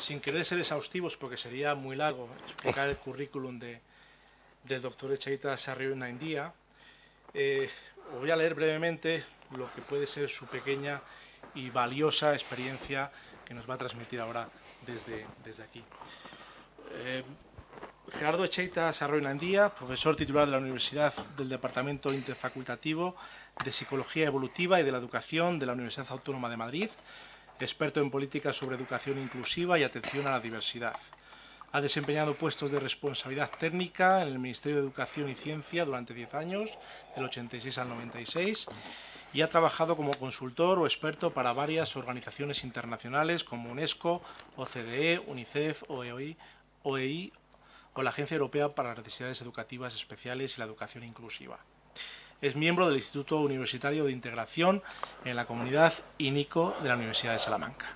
sin querer ser exhaustivos, porque sería muy largo explicar el currículum del doctor Echeita en eh, voy a leer brevemente lo que puede ser su pequeña y valiosa experiencia que nos va a transmitir ahora desde, aquí. Eh, Gerardo Echeita Sarroina Nandía, profesor titular de la Universidad del Departamento Interfacultativo de Psicología Evolutiva y de la Educación de la Universidad Autónoma de Madrid, experto en políticas sobre educación inclusiva y atención a la diversidad. Ha desempeñado puestos de responsabilidad técnica en el Ministerio de Educación y Ciencia durante 10 años, del 86 al 96, y ha trabajado como consultor o experto para varias organizaciones internacionales como UNESCO, OCDE, UNICEF, OEI, OEI o la Agencia Europea para las Necesidades Educativas Especiales y la Educación Inclusiva. Es miembro del Instituto Universitario de Integración en la Comunidad INICO de la Universidad de Salamanca.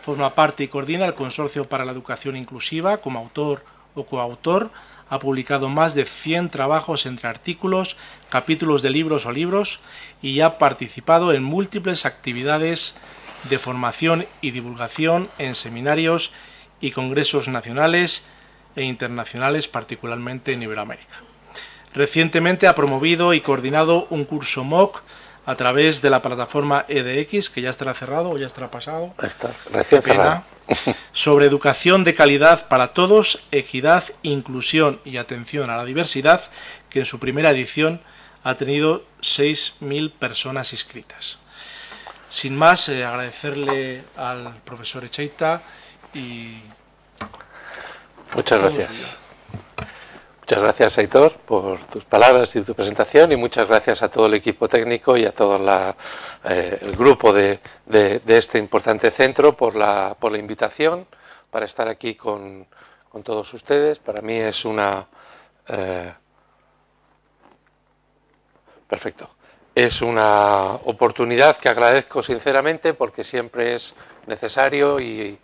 Forma parte y coordina el Consorcio para la Educación Inclusiva como autor o coautor. Ha publicado más de 100 trabajos entre artículos, capítulos de libros o libros y ha participado en múltiples actividades de formación y divulgación en seminarios y congresos nacionales e internacionales, particularmente en Iberoamérica. Recientemente ha promovido y coordinado un curso MOOC a través de la plataforma EDX, que ya estará cerrado o ya estará pasado. Está recién Sobre educación de calidad para todos, equidad, inclusión y atención a la diversidad, que en su primera edición ha tenido 6.000 personas inscritas. Sin más, eh, agradecerle al profesor Echeita y... Muchas gracias. Muchas gracias, Aitor, por tus palabras y tu presentación y muchas gracias a todo el equipo técnico y a todo eh, el grupo de, este importante centro por la, invitación para estar aquí con, todos ustedes. Para mí es una... Eh, perfecto. Es una oportunidad que agradezco sinceramente porque siempre es necesario y,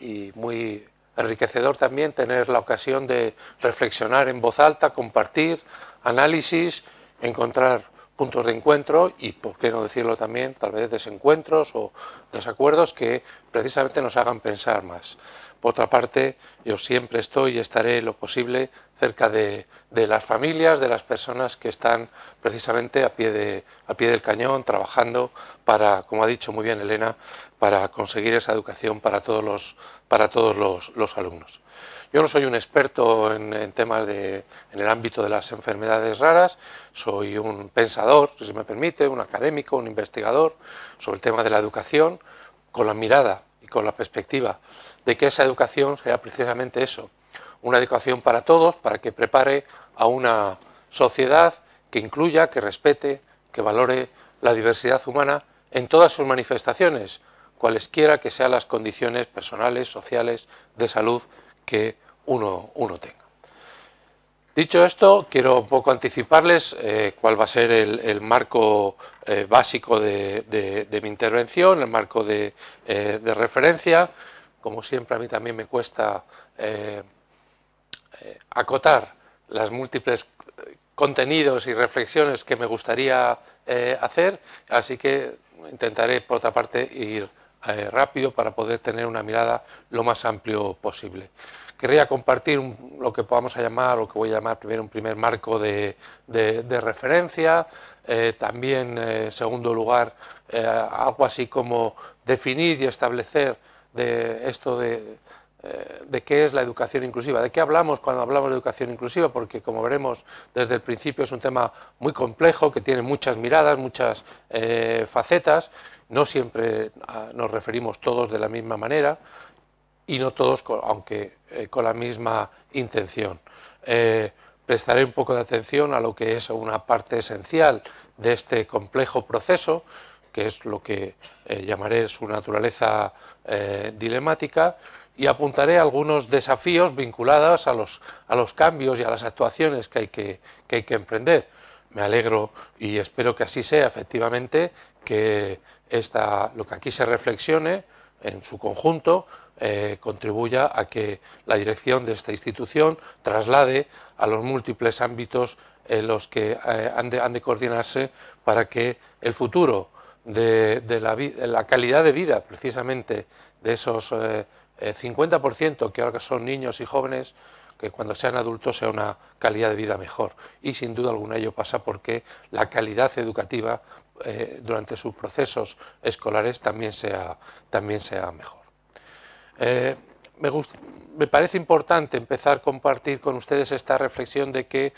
y muy enriquecedor también tener la ocasión de reflexionar en voz alta, compartir análisis, encontrar puntos de encuentro y, por qué no decirlo también, tal vez desencuentros o desacuerdos que precisamente nos hagan pensar más. Por otra parte, yo siempre estoy y estaré lo posible cerca de, las familias, de las personas que están precisamente a pie, a pie del cañón, trabajando para, como ha dicho muy bien Elena, para conseguir esa educación para todos los, para todos los, alumnos. Yo no soy un experto en, en temas de, en el ámbito de las enfermedades raras, soy un pensador, si se me permite, un académico, un investigador sobre el tema de la educación, con la mirada y con la perspectiva de que esa educación sea precisamente eso, una educación para todos, para que prepare a una sociedad que incluya, que respete, que valore la diversidad humana en todas sus manifestaciones, cualesquiera que sean las condiciones personales, sociales, de salud que uno, uno tenga. Dicho esto, quiero un poco anticiparles eh, cuál va a ser el, marco eh, básico de, mi intervención, el marco de, eh, de, referencia. Como siempre, a mí también me cuesta eh, acotar las múltiples eh, contenidos y reflexiones que me gustaría eh, hacer, así que intentaré, por otra parte, ir rápido para poder tener una mirada lo más amplio posible. Querría compartir lo que podamos llamar, o que voy a llamar primero un primer marco de, referencia, también, en segundo lugar, algo así como definir y establecer de esto de eh, de qué es la educación inclusiva, de qué hablamos cuando hablamos de educación inclusiva, porque como veremos desde el principio es un tema muy complejo, que tiene muchas miradas, muchas eh, facetas, no siempre ah, nos referimos todos de la misma manera y no todos, aunque eh, con la misma intención. prestaré un poco de atención a lo que es una parte esencial de este complejo proceso, que es lo que llamaré su naturaleza dilemática, y apuntaré algunos desafíos vinculados a los, a los cambios y a las actuaciones que hay que, hay que emprender. Me alegro y espero que así sea, efectivamente, que esta, lo que aquí se reflexione en su conjunto eh, contribuya a que la dirección de esta institución traslade a los múltiples ámbitos en los que eh, han, de, coordinarse para que el futuro de, la, la, calidad de vida, precisamente, de esos... Eh, 50%, eh, que ahora son niños y jóvenes, que cuando sean adultos sea una calidad de vida mejor. Y sin duda alguna ello pasa porque la calidad educativa eh, durante sus procesos escolares también sea, también sea mejor. Eh, me, me, parece importante empezar a compartir con ustedes esta reflexión de que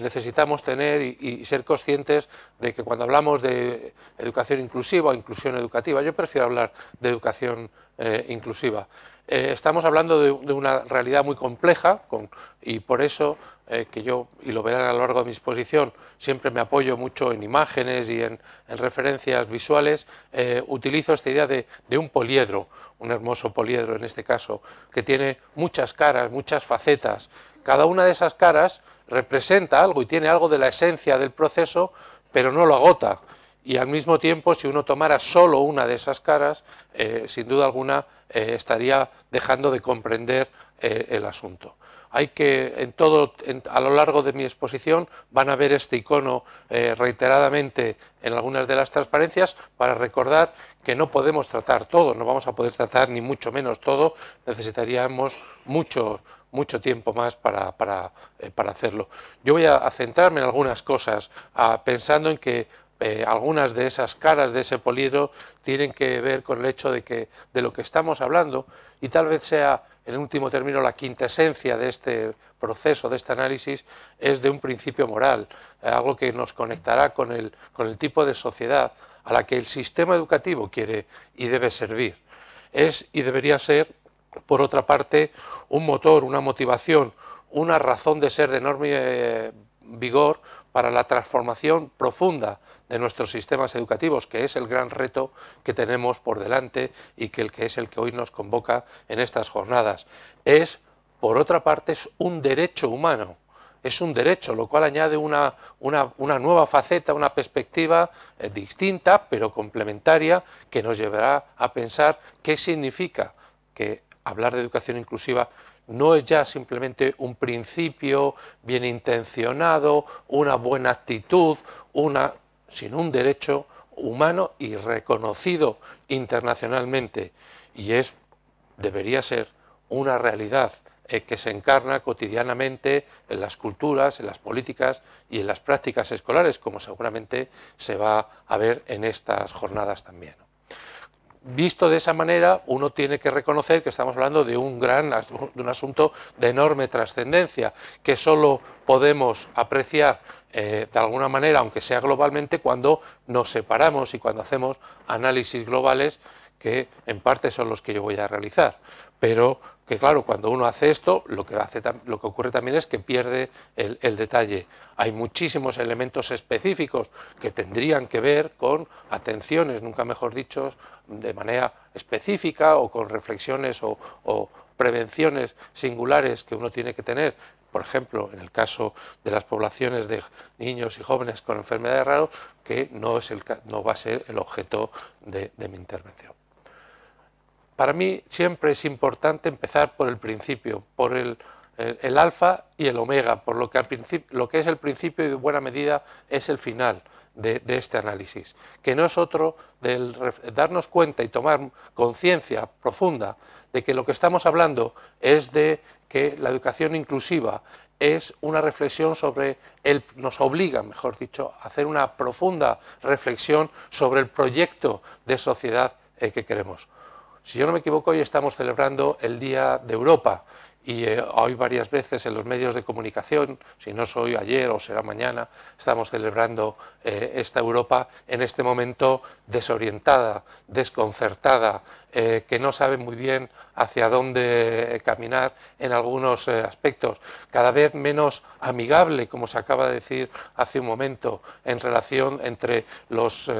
necesitamos tener y, ser conscientes de que cuando hablamos de educación inclusiva o inclusión educativa, yo prefiero hablar de educación inclusiva, eh, estamos hablando de, una realidad muy compleja y por eso eh, que yo, y lo verán a lo largo de mi exposición, siempre me apoyo mucho en imágenes y en, referencias visuales, eh, utilizo esta idea de, un poliedro, un hermoso poliedro en este caso, que tiene muchas caras, muchas facetas. Cada una de esas caras representa algo y tiene algo de la esencia del proceso, pero no lo agota y al mismo tiempo si uno tomara solo una de esas caras, eh, sin duda alguna eh, estaría dejando de comprender eh, el asunto. Hay que, en todo, a lo largo de mi exposición, van a ver este icono reiteradamente en algunas de las transparencias para recordar que no podemos tratar todo, no vamos a poder tratar ni mucho menos todo, necesitaríamos mucho, mucho tiempo más para, para, hacerlo. Yo voy a, centrarme en algunas cosas, pensando en que eh, algunas de esas caras de ese polígono tienen que ver con el hecho de que de lo que estamos hablando y tal vez sea en último término la quintesencia de este proceso, de este análisis, es de un principio moral, eh, algo que nos conectará con el, tipo de sociedad a la que el sistema educativo quiere y debe servir. Es y debería ser, por otra parte, un motor, una motivación, una razón de ser de enorme eh, vigor para la transformación profunda de nuestros sistemas educativos, que es el gran reto que tenemos por delante y que, es el que hoy nos convoca en estas jornadas. Es, por otra parte, es un derecho humano, es un derecho, lo cual añade una, nueva faceta, una perspectiva eh, distinta, pero complementaria, que nos llevará a pensar qué significa que hablar de educación inclusiva no es ya simplemente un principio bien intencionado, una buena actitud, una, sino un derecho humano y reconocido internacionalmente. Y es, debería ser una realidad eh, que se encarna cotidianamente en las culturas, en las políticas y en las prácticas escolares, como seguramente se va a ver en estas jornadas también visto de esa manera, uno tiene que reconocer que estamos hablando de un gran asunto de enorme trascendencia, que solo podemos apreciar eh, de alguna manera, aunque sea globalmente, cuando nos separamos y cuando hacemos análisis globales que en parte son los que yo voy a realizar. Pero que claro, cuando uno hace esto, lo que, ocurre también es que pierde el, detalle. Hay muchísimos elementos específicos que tendrían que ver con atenciones, nunca mejor dicho, de manera específica o con reflexiones o, prevenciones singulares que uno tiene que tener por ejemplo, en el caso de las poblaciones de niños y jóvenes con enfermedades raras, que no, es el, no va a ser el objeto de mi intervención. Para mí siempre es importante empezar por el principio, por el, alfa y el omega, por lo que, lo que es el principio y de buena medida es el final. De, este análisis, que no es otro del darnos cuenta y tomar conciencia profunda de que lo que estamos hablando es de que la educación inclusiva es una reflexión sobre el, nos obliga, mejor dicho, a hacer una profunda reflexión sobre el proyecto de sociedad eh, que queremos. Si yo no me equivoco, hoy estamos celebrando el Día de Europa y eh, hoy varias veces en los medios de comunicación, si no soy ayer o será mañana, estamos celebrando eh, esta Europa en este momento desorientada, desconcertada, eh, que no sabe muy bien hacia dónde caminar en algunos aspectos, cada vez menos amigable, como se acaba de decir hace un momento, en relación entre los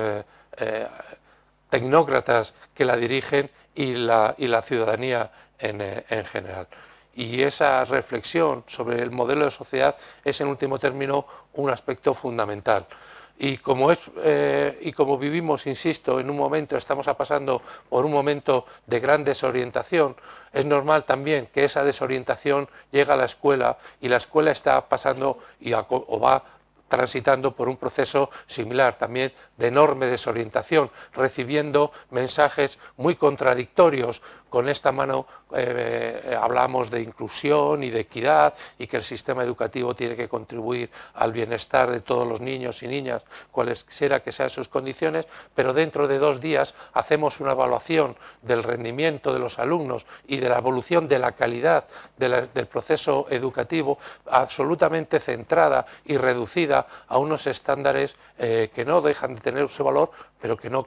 tecnócratas que la dirigen y la, la ciudadanía eh, en, general. Y esa reflexión sobre el modelo de sociedad es, en último término, un aspecto fundamental. Y como, es, eh, y como vivimos, insisto, en un momento, estamos pasando por un momento de gran desorientación, es normal también que esa desorientación llegue a la escuela y la escuela está pasando y o va transitando por un proceso similar, también de enorme desorientación, recibiendo mensajes muy contradictorios, con esta mano eh, hablamos de inclusión y de equidad y que el sistema educativo tiene que contribuir al bienestar de todos los niños y niñas, cualesquiera que sean sus condiciones, pero dentro de dos días hacemos una evaluación del rendimiento de los alumnos y de la evolución de la calidad del proceso educativo absolutamente centrada y reducida a unos estándares eh, que no dejan de tener su valor, pero que no,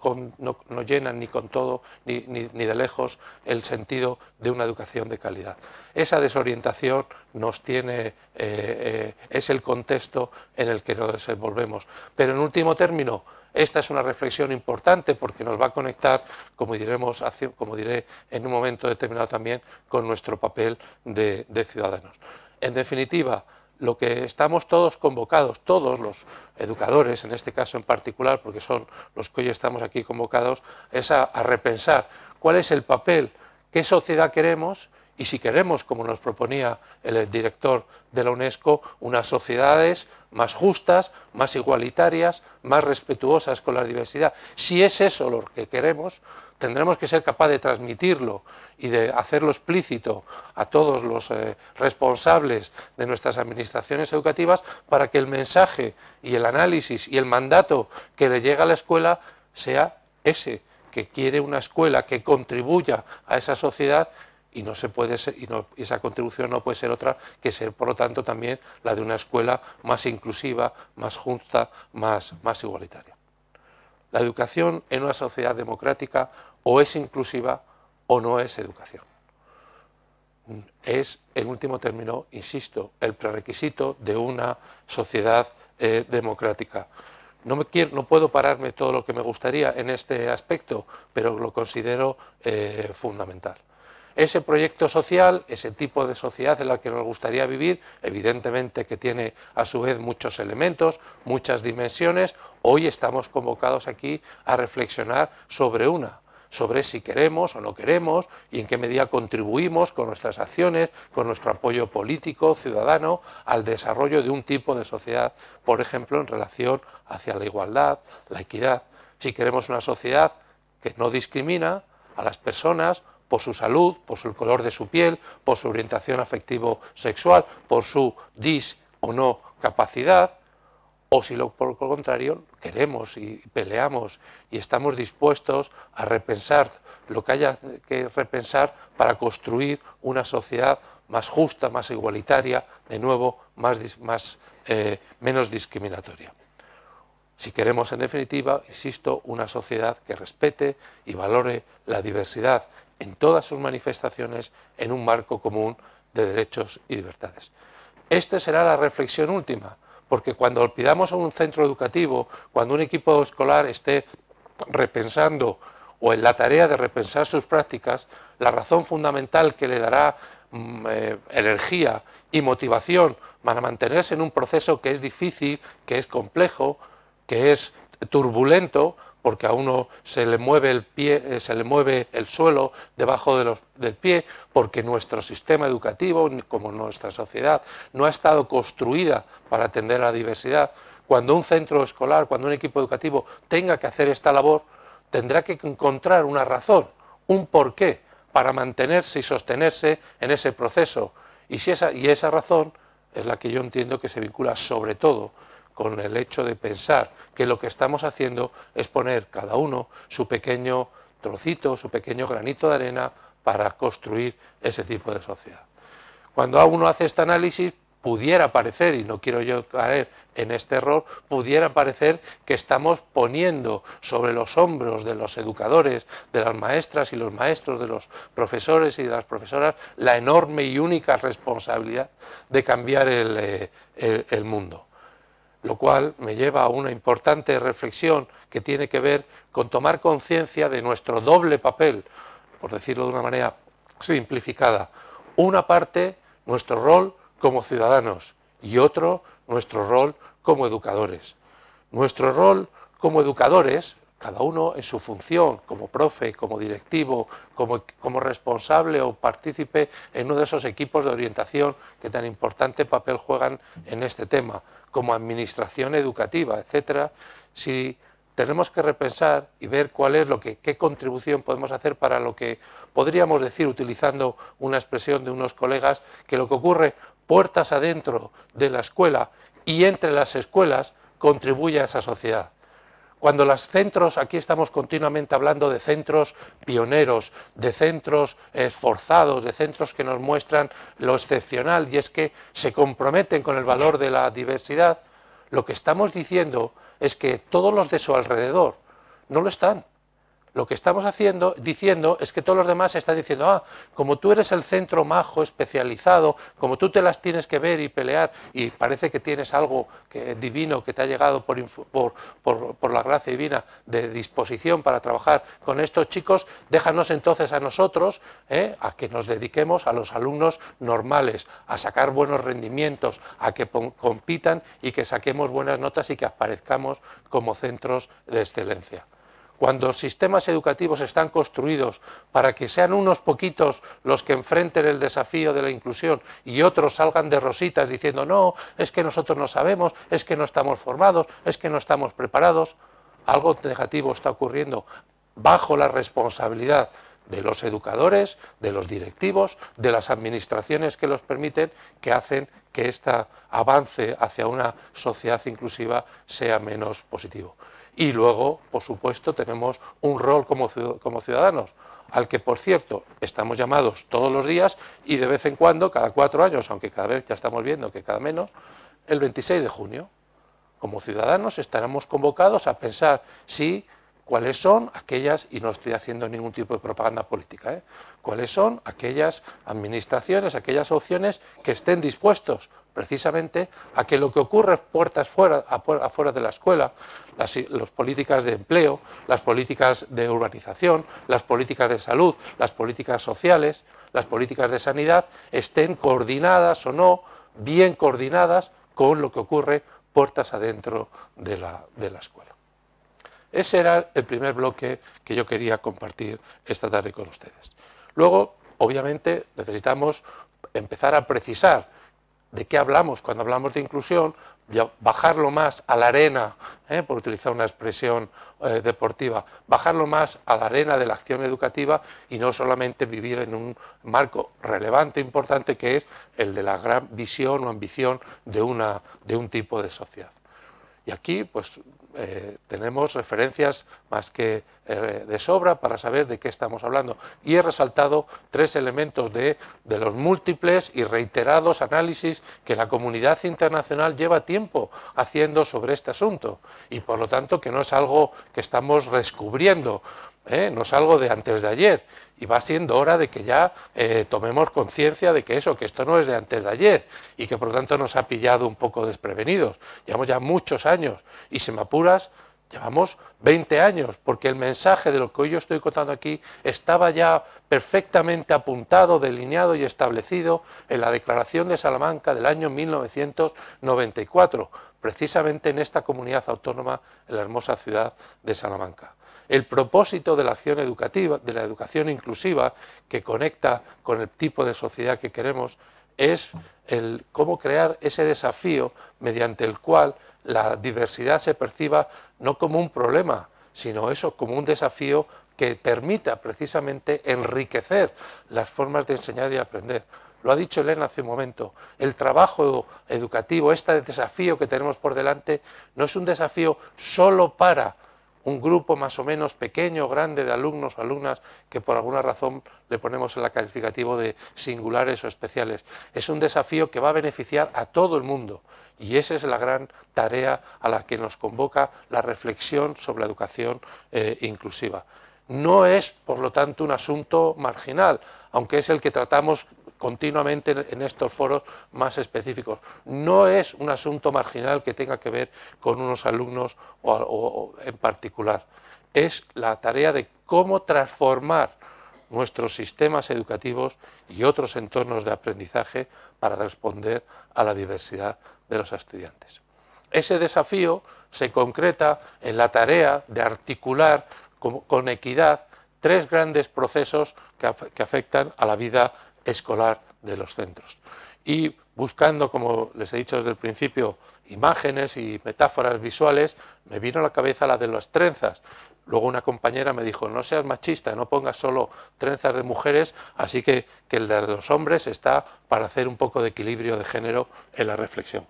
llenan ni con todo, ni, de lejos, el sentido de una educación de calidad. Esa desorientación nos tiene, eh, eh, es el contexto en el que nos desenvolvemos. Pero en último término, esta es una reflexión importante porque nos va a conectar, como, diremos, como diré en un momento determinado también, con nuestro papel de, de ciudadanos. En definitiva, lo que estamos todos convocados, todos los educadores, en este caso en particular, porque son los que hoy estamos aquí convocados, es a, repensar cuál es el papel, qué sociedad queremos y si queremos, como nos proponía el director de la UNESCO, unas sociedades más justas, más igualitarias, más respetuosas con la diversidad. Si es eso lo que queremos, tendremos que ser capaz de transmitirlo y de hacerlo explícito a todos los eh, responsables de nuestras administraciones educativas para que el mensaje y el análisis y el mandato que le llega a la escuela sea ese, que quiere una escuela que contribuya a esa sociedad y esa contribución no puede ser otra que ser, por lo tanto, también la de una escuela más inclusiva, más justa, más igualitaria. La educación en una sociedad democrática o es inclusiva o no es educación. Es, en último término, insisto, el prerequisito de una sociedad eh, democrática. No, puedo pararme todo lo que me gustaría en este aspecto, pero lo considero eh, fundamental. Ese proyecto social, ese tipo de sociedad en la que nos gustaría vivir, evidentemente que tiene a su vez muchos elementos, muchas dimensiones, Hoy estamos convocados aquí a reflexionar sobre una, sobre si queremos o no queremos y en qué medida contribuimos con nuestras acciones, con nuestro apoyo político, ciudadano, al desarrollo de un tipo de sociedad, por ejemplo, en relación hacia la igualdad, la equidad. Si queremos una sociedad que no discrimina a las personas por su salud, por el color de su piel, por su orientación afectivo-sexual, por su dis o no capacidad, o si lo, por lo contrario queremos y peleamos y estamos dispuestos a repensar lo que haya que repensar para construir una sociedad más justa, más igualitaria, de nuevo, más, eh, menos discriminatoria. Si queremos, en definitiva, insisto, una sociedad que respete y valore la diversidad en todas sus manifestaciones en un marco común de derechos y libertades. Esta será la reflexión última porque cuando pidamos a un centro educativo, cuando un equipo escolar esté repensando o en la tarea de repensar sus prácticas, la razón fundamental que le dará mm, eh, energía y motivación para mantenerse en un proceso que es difícil, que es complejo, que es turbulento, porque a uno se le mueve el pie, eh, se le mueve el suelo debajo del pie, porque nuestro sistema educativo, como nuestra sociedad, no ha estado construida para atender a la diversidad. Cuando un centro escolar, cuando un equipo educativo tenga que hacer esta labor, tendrá que encontrar una razón, un porqué, para mantenerse y sostenerse en ese proceso. y esa razón es la que yo entiendo que se vincula sobre todo con el hecho de pensar que lo que estamos haciendo es poner cada uno su pequeño trocito, su pequeño granito de arena para construir ese tipo de sociedad. Cuando uno hace este análisis, pudiera parecer, y no quiero yo caer en este error, pudiera parecer que estamos poniendo sobre los hombros de los educadores, de las maestras y los maestros, de los profesores y de las profesoras, la enorme y única responsabilidad de cambiar el, eh, el mundo lo cual me lleva a una importante reflexión que tiene que ver con tomar conciencia de nuestro doble papel, por decirlo de una manera simplificada. Una parte, nuestro rol como ciudadanos y otro, nuestro rol como educadores. Nuestro rol como educadores, cada uno en su función, como profe, como directivo, como, responsable o partícipe en uno de esos equipos de orientación que tan importante papel juegan en este tema, como administración educativa, etcétera, si tenemos que repensar y ver cuál es lo que, qué contribución podemos hacer para lo que podríamos decir, utilizando una expresión de unos colegas, que lo que ocurre puertas adentro de la escuela y entre las escuelas contribuye a esa sociedad. Cuando los centros, aquí estamos continuamente hablando de centros pioneros, de centros esforzados, de centros que nos muestran lo excepcional y es que se comprometen con el valor de la diversidad, lo que estamos diciendo es que todos los de su alrededor no lo están lo que estamos haciendo, diciendo es que todos los demás están diciendo, ah, como tú eres el centro majo especializado, como tú te las tienes que ver y pelear y parece que tienes algo divino que te ha llegado por, por, la gracia divina de disposición para trabajar con estos chicos, déjanos entonces a nosotros ¿eh? a que nos dediquemos a los alumnos normales, a sacar buenos rendimientos, a que compitan y que saquemos buenas notas y que aparezcamos como centros de excelencia cuando los sistemas educativos están construidos para que sean unos poquitos los que enfrenten el desafío de la inclusión y otros salgan de rositas diciendo no, es que nosotros no sabemos, es que no estamos formados, es que no estamos preparados, algo negativo está ocurriendo bajo la responsabilidad de los educadores, de los directivos, de las administraciones que los permiten, que hacen que este avance hacia una sociedad inclusiva sea menos positivo. Y luego, por supuesto, tenemos un rol como, ciudadanos, al que, por cierto, estamos llamados todos los días y de vez en cuando, cada cuatro años, aunque cada vez ya estamos viendo que cada menos, el 26 de junio. Como ciudadanos estaremos convocados a pensar si cuáles son aquellas, y no estoy haciendo ningún tipo de propaganda política, ¿eh? cuáles son aquellas administraciones, aquellas opciones que estén dispuestos precisamente a que lo que ocurre puertas fuera, afuera de la escuela, las, políticas de empleo, las políticas de urbanización, las políticas de salud, las políticas sociales, las políticas de sanidad, estén coordinadas o no, bien coordinadas con lo que ocurre puertas adentro de la, de la escuela. Ese era el primer bloque que yo quería compartir esta tarde con ustedes. Luego, obviamente, necesitamos empezar a precisar de qué hablamos cuando hablamos de inclusión, bajarlo más a la arena, ¿eh? por utilizar una expresión eh, deportiva, bajarlo más a la arena de la acción educativa y no solamente vivir en un marco relevante, importante, que es el de la gran visión o ambición de, una, de un tipo de sociedad. Y aquí, pues eh, tenemos referencias más que eh, de sobra para saber de qué estamos hablando. Y he resaltado tres elementos de, los múltiples y reiterados análisis que la comunidad internacional lleva tiempo haciendo sobre este asunto. Y por lo tanto que no es algo que estamos descubriendo, ¿eh? no es algo de antes de ayer, y va siendo hora de que ya eh, tomemos conciencia de que eso, que esto no es de antes de ayer y que por lo tanto nos ha pillado un poco desprevenidos. Llevamos ya muchos años y si me apuras, llevamos 20 años, porque el mensaje de lo que hoy yo estoy contando aquí estaba ya perfectamente apuntado, delineado y establecido en la Declaración de Salamanca del año 1994, precisamente en esta comunidad autónoma, en la hermosa ciudad de Salamanca el propósito de la acción educativa, de la educación inclusiva, que conecta con el tipo de sociedad que queremos, es el cómo crear ese desafío mediante el cual la diversidad se perciba no como un problema, sino eso como un desafío que permita precisamente enriquecer las formas de enseñar y aprender. Lo ha dicho Elena hace un momento, el trabajo educativo, este desafío que tenemos por delante, no es un desafío solo para un grupo más o menos pequeño, o grande de alumnos o alumnas que por alguna razón le ponemos el calificativo de singulares o especiales. Es un desafío que va a beneficiar a todo el mundo y esa es la gran tarea a la que nos convoca la reflexión sobre la educación eh, inclusiva. No es, por lo tanto, un asunto marginal, aunque es el que tratamos continuamente en estos foros más específicos. No es un asunto marginal que tenga que ver con unos alumnos o, en particular. Es la tarea de cómo transformar nuestros sistemas educativos y otros entornos de aprendizaje para responder a la diversidad de los estudiantes. Ese desafío se concreta en la tarea de articular con, equidad tres grandes procesos que, que afectan a la vida escolar de los centros. Y buscando, como les he dicho desde el principio, imágenes y metáforas visuales, me vino a la cabeza la de las trenzas. Luego una compañera me dijo, no seas machista, no pongas solo trenzas de mujeres, así que, el de los hombres está para hacer un poco de equilibrio de género en la reflexión.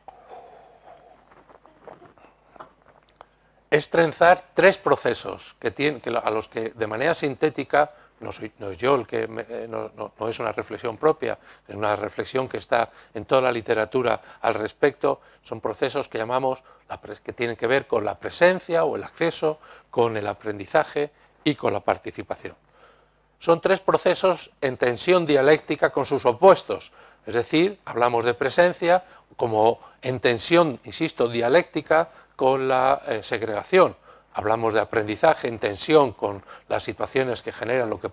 Es trenzar tres procesos que a los que de manera sintética no soy es yo el que eh, no, es una reflexión propia, es una reflexión que está en toda la literatura al respecto, son procesos que llamamos que tienen que ver con la presencia o el acceso, con el aprendizaje y con la participación. Son tres procesos en tensión dialéctica con sus opuestos, es decir, hablamos de presencia como en tensión, insisto, dialéctica con la eh, segregación, hablamos de aprendizaje en tensión con las situaciones que generan lo que,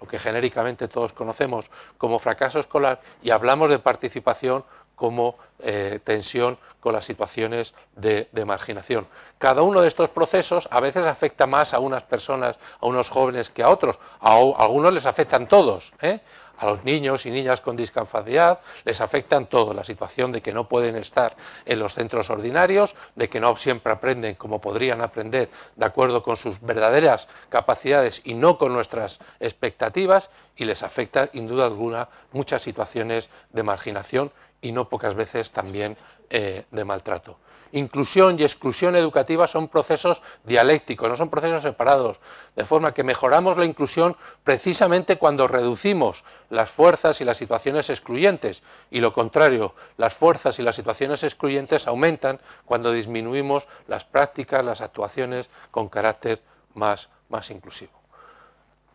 lo que, genéricamente todos conocemos como fracaso escolar y hablamos de participación como eh, tensión con las situaciones de, marginación. Cada uno de estos procesos a veces afecta más a unas personas, a unos jóvenes que a otros. A, algunos les afectan todos. ¿eh? a los niños y niñas con discapacidad les afectan todo, la situación de que no pueden estar en los centros ordinarios, de que no siempre aprenden como podrían aprender de acuerdo con sus verdaderas capacidades y no con nuestras expectativas y les afecta sin duda alguna muchas situaciones de marginación y no pocas veces también eh, de maltrato inclusión y exclusión educativa son procesos dialécticos, no son procesos separados, de forma que mejoramos la inclusión precisamente cuando reducimos las fuerzas y las situaciones excluyentes, y lo contrario, las fuerzas y las situaciones excluyentes aumentan cuando disminuimos las prácticas, las actuaciones con carácter más, más inclusivo.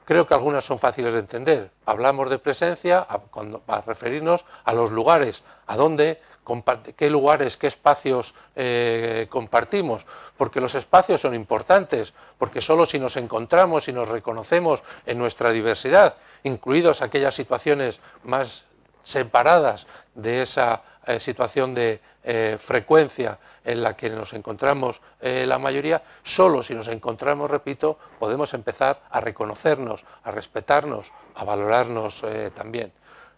Creo que algunas son fáciles de entender. Hablamos de presencia para referirnos a los lugares, a dónde qué lugares, qué espacios eh, compartimos, porque los espacios son importantes, porque solo si nos encontramos y nos reconocemos en nuestra diversidad, incluidos aquellas situaciones más separadas de esa eh, situación de eh, frecuencia en la que nos encontramos la mayoría, solo si nos encontramos, repito, podemos empezar a reconocernos, a respetarnos, a valorarnos también.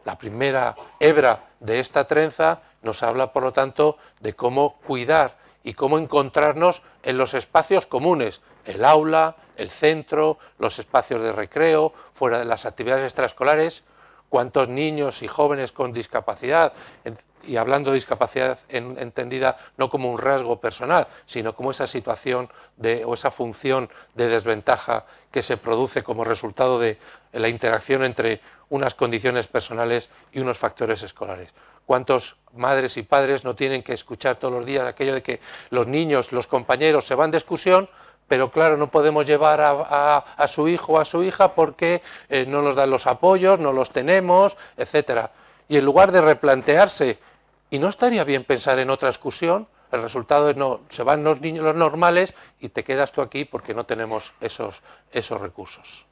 La primera hebra de esta trenza nos habla, por lo tanto, de cómo cuidar y cómo encontrarnos en los espacios comunes, el aula, el centro, los espacios de recreo, fuera de las actividades extraescolares, cuántos niños y jóvenes con discapacidad, y hablando de discapacidad entendida no como un rasgo personal, sino como esa situación o esa función de desventaja que se produce como resultado de la interacción entre unas condiciones personales y unos factores escolares. ¿Cuántos madres y padres no tienen que escuchar todos los días aquello de que los niños, los compañeros se van de excursión, pero claro, no podemos llevar a, su hijo o a su hija porque eh, no nos dan los apoyos, no los tenemos, etcétera? Y en lugar de replantearse, ¿y no estaría bien pensar en otra excursión? El resultado es no, se van los niños los normales y te quedas tú aquí porque no tenemos esos, esos recursos.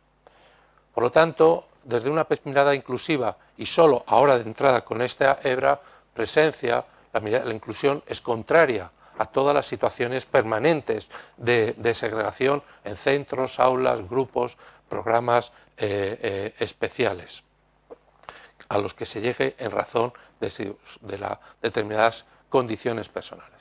Por lo tanto, desde una mirada inclusiva y solo ahora de entrada con esta hebra presencia, la, inclusión es contraria a todas las situaciones permanentes de, segregación en centros, aulas, grupos, programas eh, eh, especiales, a los que se llegue en razón de, determinadas condiciones personales.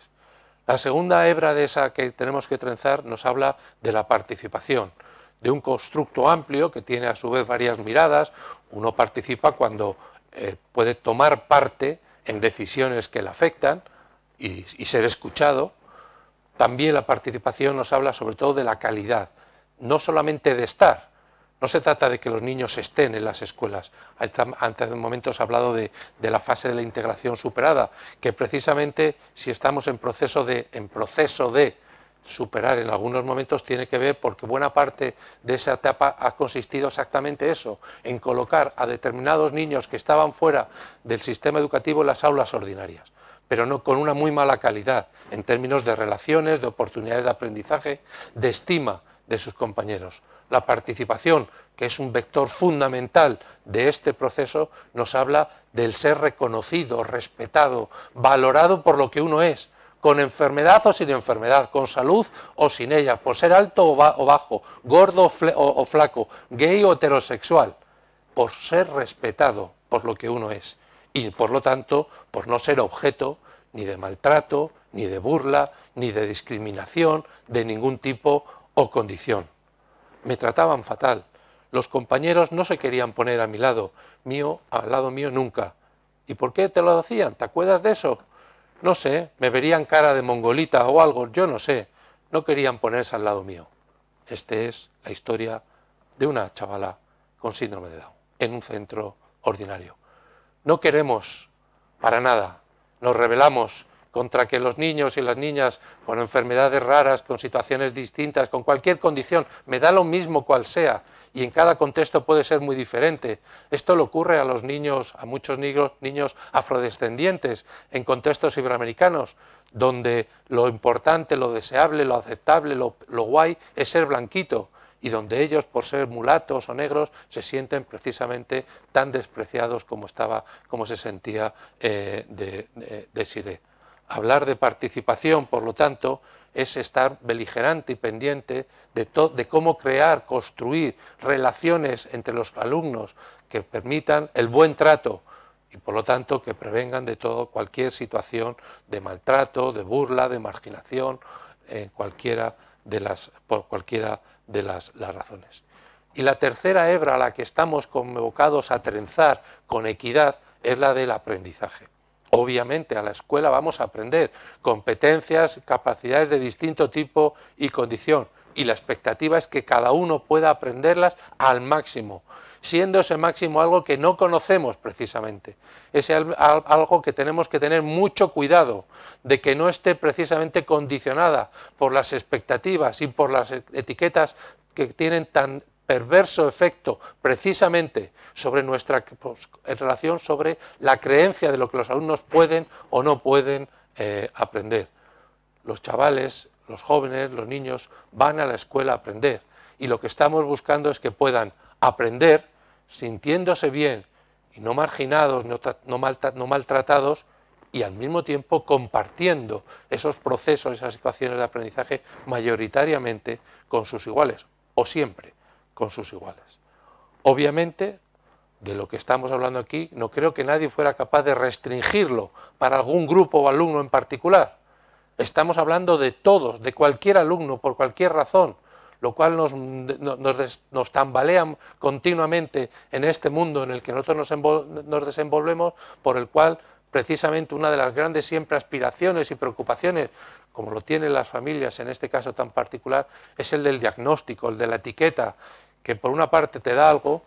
La segunda hebra de esa que tenemos que trenzar nos habla de la participación, de un constructo amplio que tiene a su vez varias miradas. Uno participa cuando eh, puede tomar parte en decisiones que le afectan y, ser escuchado. También la participación nos habla sobre todo de la calidad, no solamente de estar, no se trata de que los niños estén en las escuelas. Antes de un momento se ha hablado de, la fase de la integración superada, que precisamente si estamos en proceso de, en proceso de superar en algunos momentos tiene que ver porque buena parte de esa etapa ha consistido exactamente eso, en colocar a determinados niños que estaban fuera del sistema educativo en las aulas ordinarias, pero no con una muy mala calidad en términos de relaciones, de oportunidades de aprendizaje, de estima de sus compañeros. La participación, que es un vector fundamental de este proceso, nos habla del ser reconocido, respetado, valorado por lo que uno es, con enfermedad o sin enfermedad, con salud o sin ella, por ser alto o, bajo, gordo o, flaco, gay o heterosexual, por ser respetado por lo que uno es y por lo tanto por no ser objeto ni de maltrato, ni de burla, ni de discriminación de ningún tipo o condición. Me trataban fatal. Los compañeros no se querían poner a mi lado, mío, al lado mío nunca. ¿Y por qué te lo hacían? ¿Te acuerdas de eso? No sé, me verían cara de mongolita o algo, yo no sé. No querían ponerse al lado mío. Esta es la historia de una chavala con síndrome de Down en un centro ordinario. No queremos para nada, nos rebelamos contra que los niños y las niñas con enfermedades raras, con situaciones distintas, con cualquier condición, me da lo mismo cual sea, y en cada contexto puede ser muy diferente. Esto le ocurre a los niños, a muchos niños, niños afrodescendientes en contextos iberoamericanos, donde lo importante, lo deseable, lo aceptable, lo, guay es ser blanquito y donde ellos, por ser mulatos o negros, se sienten precisamente tan despreciados como, estaba, como se sentía eh, de, Hablar de participación, por lo tanto, es estar beligerante y pendiente de, cómo crear, construir relaciones entre los alumnos que permitan el buen trato y por lo tanto que prevengan de todo cualquier situación de maltrato, de burla, de marginación, cualquiera de las, por cualquiera de las razones. Y la tercera hebra a la que estamos convocados a trenzar con equidad es la del aprendizaje. Obviamente a la escuela vamos a aprender competencias, capacidades de distinto tipo y condición. Y la expectativa es que cada uno pueda aprenderlas al máximo, siendo ese máximo algo que no conocemos precisamente. Es algo que tenemos que tener mucho cuidado de que no esté precisamente condicionada por las expectativas y por las etiquetas que tienen tan perverso efecto precisamente sobre nuestra pues, en relación sobre la creencia de lo que los alumnos pueden o no pueden eh, aprender. Los chavales, los jóvenes, los niños van a la escuela a aprender y lo que estamos buscando es que puedan aprender sintiéndose bien y no marginados, no maltratados y al mismo tiempo compartiendo esos procesos, esas situaciones de aprendizaje mayoritariamente con sus iguales o siempre con sus iguales. Obviamente, de lo que estamos hablando aquí, no creo que nadie fuera capaz de restringirlo para algún grupo o alumno en particular. Estamos hablando de todos, de cualquier alumno, por cualquier razón, lo cual nos, nos, tambalea continuamente en este mundo en el que nosotros nos, nos desenvolvemos, por el cual precisamente una de las grandes siempre aspiraciones y preocupaciones, como lo tienen las familias en este caso tan particular, es el del diagnóstico, el de la etiqueta, que por una parte te da algo,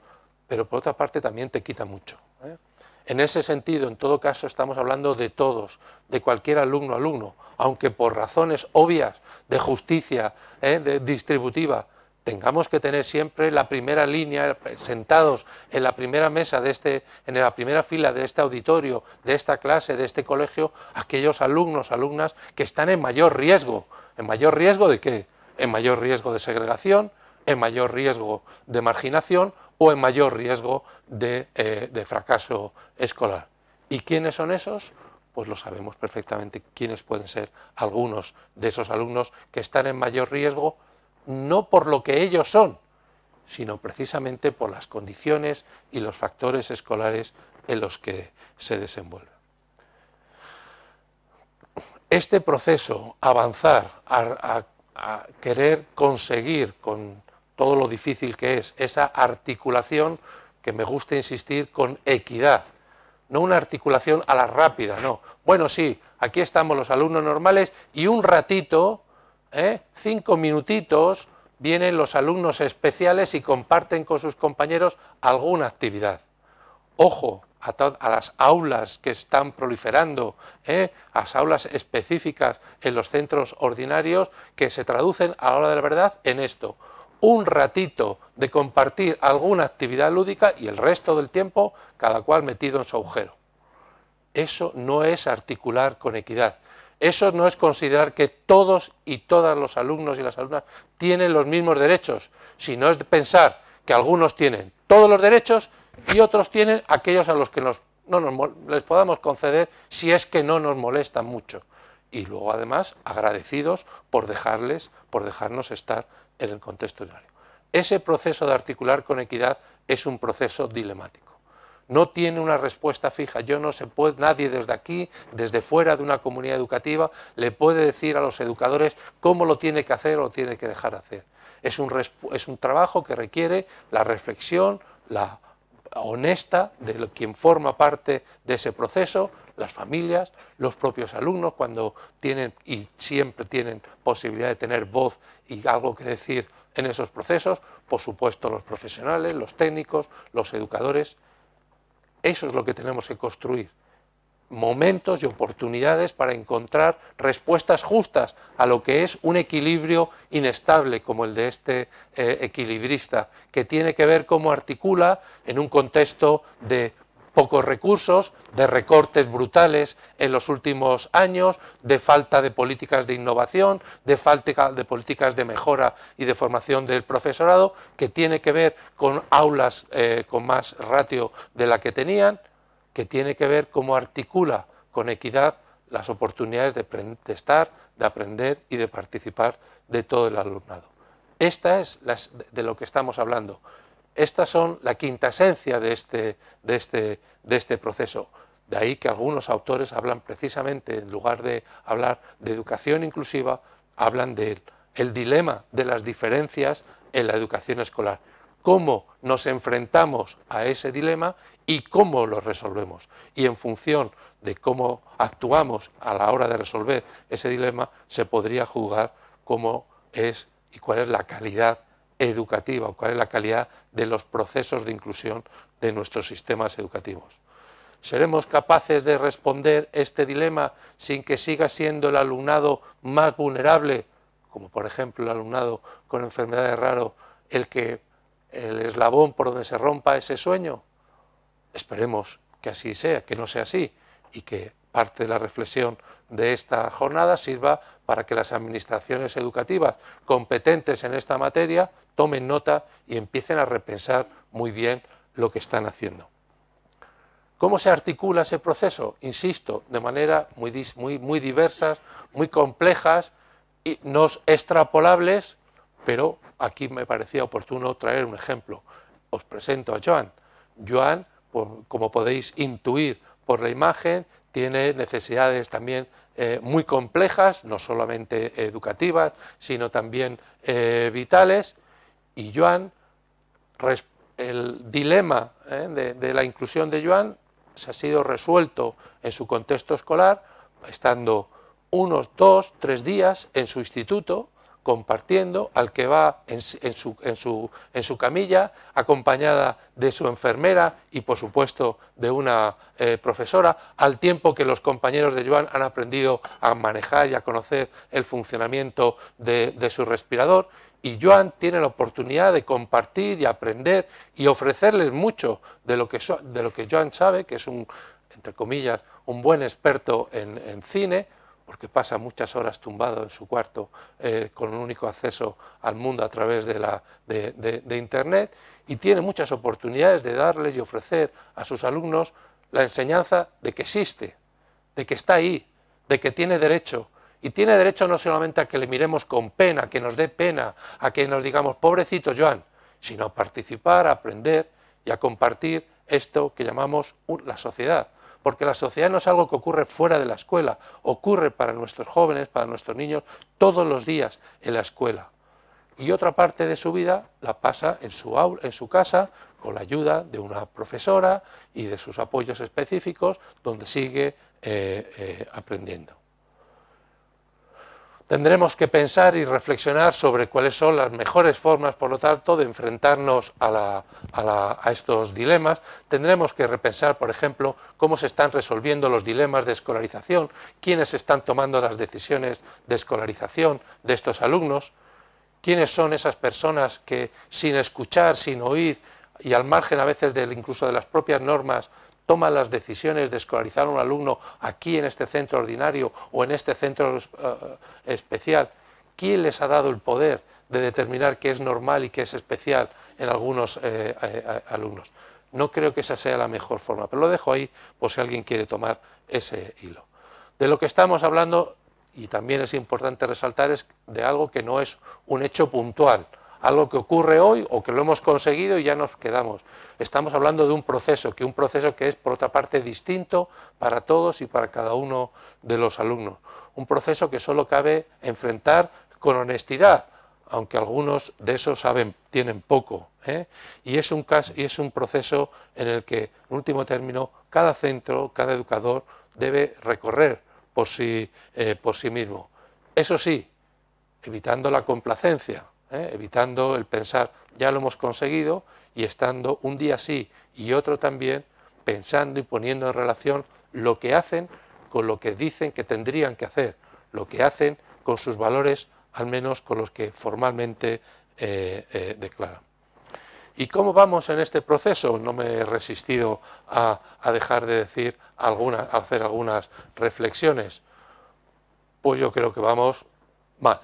pero por otra parte también te quita mucho. ¿eh? En ese sentido, en todo caso, estamos hablando de todos, de cualquier alumno alumno, aunque por razones obvias de justicia ¿eh? de distributiva, tengamos que tener siempre la primera línea, sentados en la primera mesa de este, en la primera fila de este auditorio, de esta clase, de este colegio, aquellos alumnos, alumnas que están en mayor riesgo. ¿En mayor riesgo de qué? En mayor riesgo de segregación, en mayor riesgo de marginación o en mayor riesgo eh, de, fracaso escolar. ¿Y quiénes son esos? Pues lo sabemos perfectamente quiénes pueden ser algunos de esos alumnos que están en mayor riesgo, no por lo que ellos son, sino precisamente por las condiciones y los factores escolares en los que se desenvuelven. Este proceso, avanzar, a, a querer conseguir con todo lo difícil que es esa articulación que me gusta insistir con equidad, no una articulación a la rápida, no. Bueno, sí, aquí estamos los alumnos normales y un ratito, ¿eh? cinco minutitos, vienen los alumnos especiales y comparten con sus compañeros alguna actividad. Ojo a, las aulas que están proliferando, ¿eh? a las aulas específicas en los centros ordinarios que se traducen a la hora de la verdad en esto un ratito de compartir alguna actividad lúdica y el resto del tiempo cada cual metido en su agujero. Eso no es articular con equidad. Eso no es considerar que todos y todas los alumnos y las alumnas tienen los mismos derechos, sino es pensar que algunos tienen todos los derechos y otros tienen aquellos a los que no nos, les podamos conceder si es que no nos molestan mucho. Y luego además agradecidos por dejarles, por dejarnos estar en el contexto diario, Ese proceso de articular con equidad es un proceso dilemático. No tiene una respuesta fija. Yo no se puede, nadie desde aquí, desde fuera de una comunidad educativa, le puede decir a los educadores cómo lo tiene que hacer o lo tiene que dejar hacer. Es un, es un trabajo que requiere la reflexión, la honesta de quien forma parte de ese proceso, las familias, los propios alumnos cuando tienen y siempre tienen posibilidad de tener voz y algo que decir en esos procesos, por supuesto los profesionales, los técnicos, los educadores. Eso es lo que tenemos que construir momentos y oportunidades para encontrar respuestas justas a lo que es un equilibrio inestable como el de este eh, equilibrista, que tiene que ver cómo articula en un contexto de pocos recursos, de recortes brutales en los últimos años, de falta de políticas de innovación, de falta de políticas de mejora y de formación del profesorado, que tiene que ver con aulas eh, con más ratio de la que tenían, que tiene que ver cómo articula con equidad las oportunidades de, estar, de aprender y de participar de todo el alumnado. Esta es de lo que estamos hablando. Estas son la quinta esencia este, este, de este, proceso. De ahí que algunos autores hablan precisamente, en lugar de hablar de educación inclusiva, hablan del dilema de las diferencias en la educación escolar. Cómo nos enfrentamos a ese dilema y cómo lo resolvemos. Y en función de cómo actuamos a la hora de resolver ese dilema, se podría juzgar cómo es y cuál es la calidad educativa o cuál es la calidad de los procesos de inclusión de nuestros sistemas educativos. ¿Seremos capaces de responder este dilema sin que siga siendo el alumnado más vulnerable, como por ejemplo el alumnado con enfermedades raras, el que el eslabón por donde se rompa ese sueño? Esperemos que así sea, que no sea así y que parte de la reflexión de esta jornada sirva para que las administraciones educativas competentes en esta materia tomen nota y empiecen a repensar muy bien lo que están haciendo. ¿Cómo se articula ese proceso? Insisto, de manera muy, muy, muy diversas, muy complejas y no extrapolables, pero aquí me parecía oportuno traer un ejemplo. Os presento a Joan. Joan, como podéis intuir por la imagen, tiene necesidades también eh, muy complejas, no solamente educativas, sino también eh, vitales. Y Joan, el dilema eh, de, de, la inclusión de Joan se ha sido resuelto en su contexto escolar, estando unos dos, tres días en su instituto, compartiendo, al que va en, su, en, su, en, su, camilla, acompañada de su enfermera y por supuesto de una eh, profesora, al tiempo que los compañeros de Joan han aprendido a manejar y a conocer el funcionamiento de, su respirador. Y Joan tiene la oportunidad de compartir y aprender y ofrecerles mucho de lo que, de lo que Joan sabe, que es un, entre comillas, un buen experto en cine, porque pasa muchas horas tumbado en su cuarto eh, con un único acceso al mundo a través de, la, de Internet y tiene muchas oportunidades de darles y ofrecer a sus alumnos la enseñanza de que existe, de que está ahí, de que tiene derecho, y tiene derecho no solamente a que le miremos con pena, a que nos dé pena, a que nos digamos, pobrecito Joan, sino a participar, a aprender y a compartir esto que llamamos la sociedad porque la sociedad no es algo que ocurre fuera de la escuela, ocurre para nuestros jóvenes, para nuestros niños, todos los días en la escuela. Y otra parte de su vida la pasa en su, en su casa con la ayuda de una profesora y de sus apoyos específicos, donde sigue eh, eh, aprendiendo. Tendremos que pensar y reflexionar sobre cuáles son las mejores formas, por lo tanto, de enfrentarnos a, estos dilemas. Tendremos que repensar, por ejemplo, cómo se están resolviendo los dilemas de escolarización, quiénes están tomando las decisiones de escolarización de estos alumnos, quiénes son esas personas que sin escuchar, sin oír y al margen a veces del, incluso de las propias normas toma las decisiones de escolarizar a un alumno aquí en este centro ordinario o en este centro eh, especial? ¿Quién les ha dado el poder de determinar qué es normal y qué es especial en algunos eh, alumnos? No creo que esa sea la mejor forma, pero lo dejo ahí por si alguien quiere tomar ese hilo. De lo que estamos hablando, y también es importante resaltar, es de algo que no es un hecho puntual, algo que ocurre hoy o que lo hemos conseguido y ya nos quedamos. Estamos hablando de un proceso, que un proceso que es por otra parte distinto para todos y para cada uno de los alumnos. Un proceso que solo cabe enfrentar con honestidad, aunque algunos de esos saben, tienen poco. ¿eh? Y, es un y es un proceso en el que, en último término, cada centro, cada educador debe recorrer por sí, eh, por sí mismo. Eso sí, evitando la complacencia ¿eh? evitando el pensar ya lo hemos conseguido y estando un día sí y otro también pensando y poniendo en relación lo que hacen con lo que dicen que tendrían que hacer, lo que hacen con sus valores, al menos con los que formalmente eh, eh, declaran. ¿Y cómo vamos en este proceso? No me he resistido a, dejar de decir algunas, hacer algunas reflexiones. Pues yo creo que vamos mal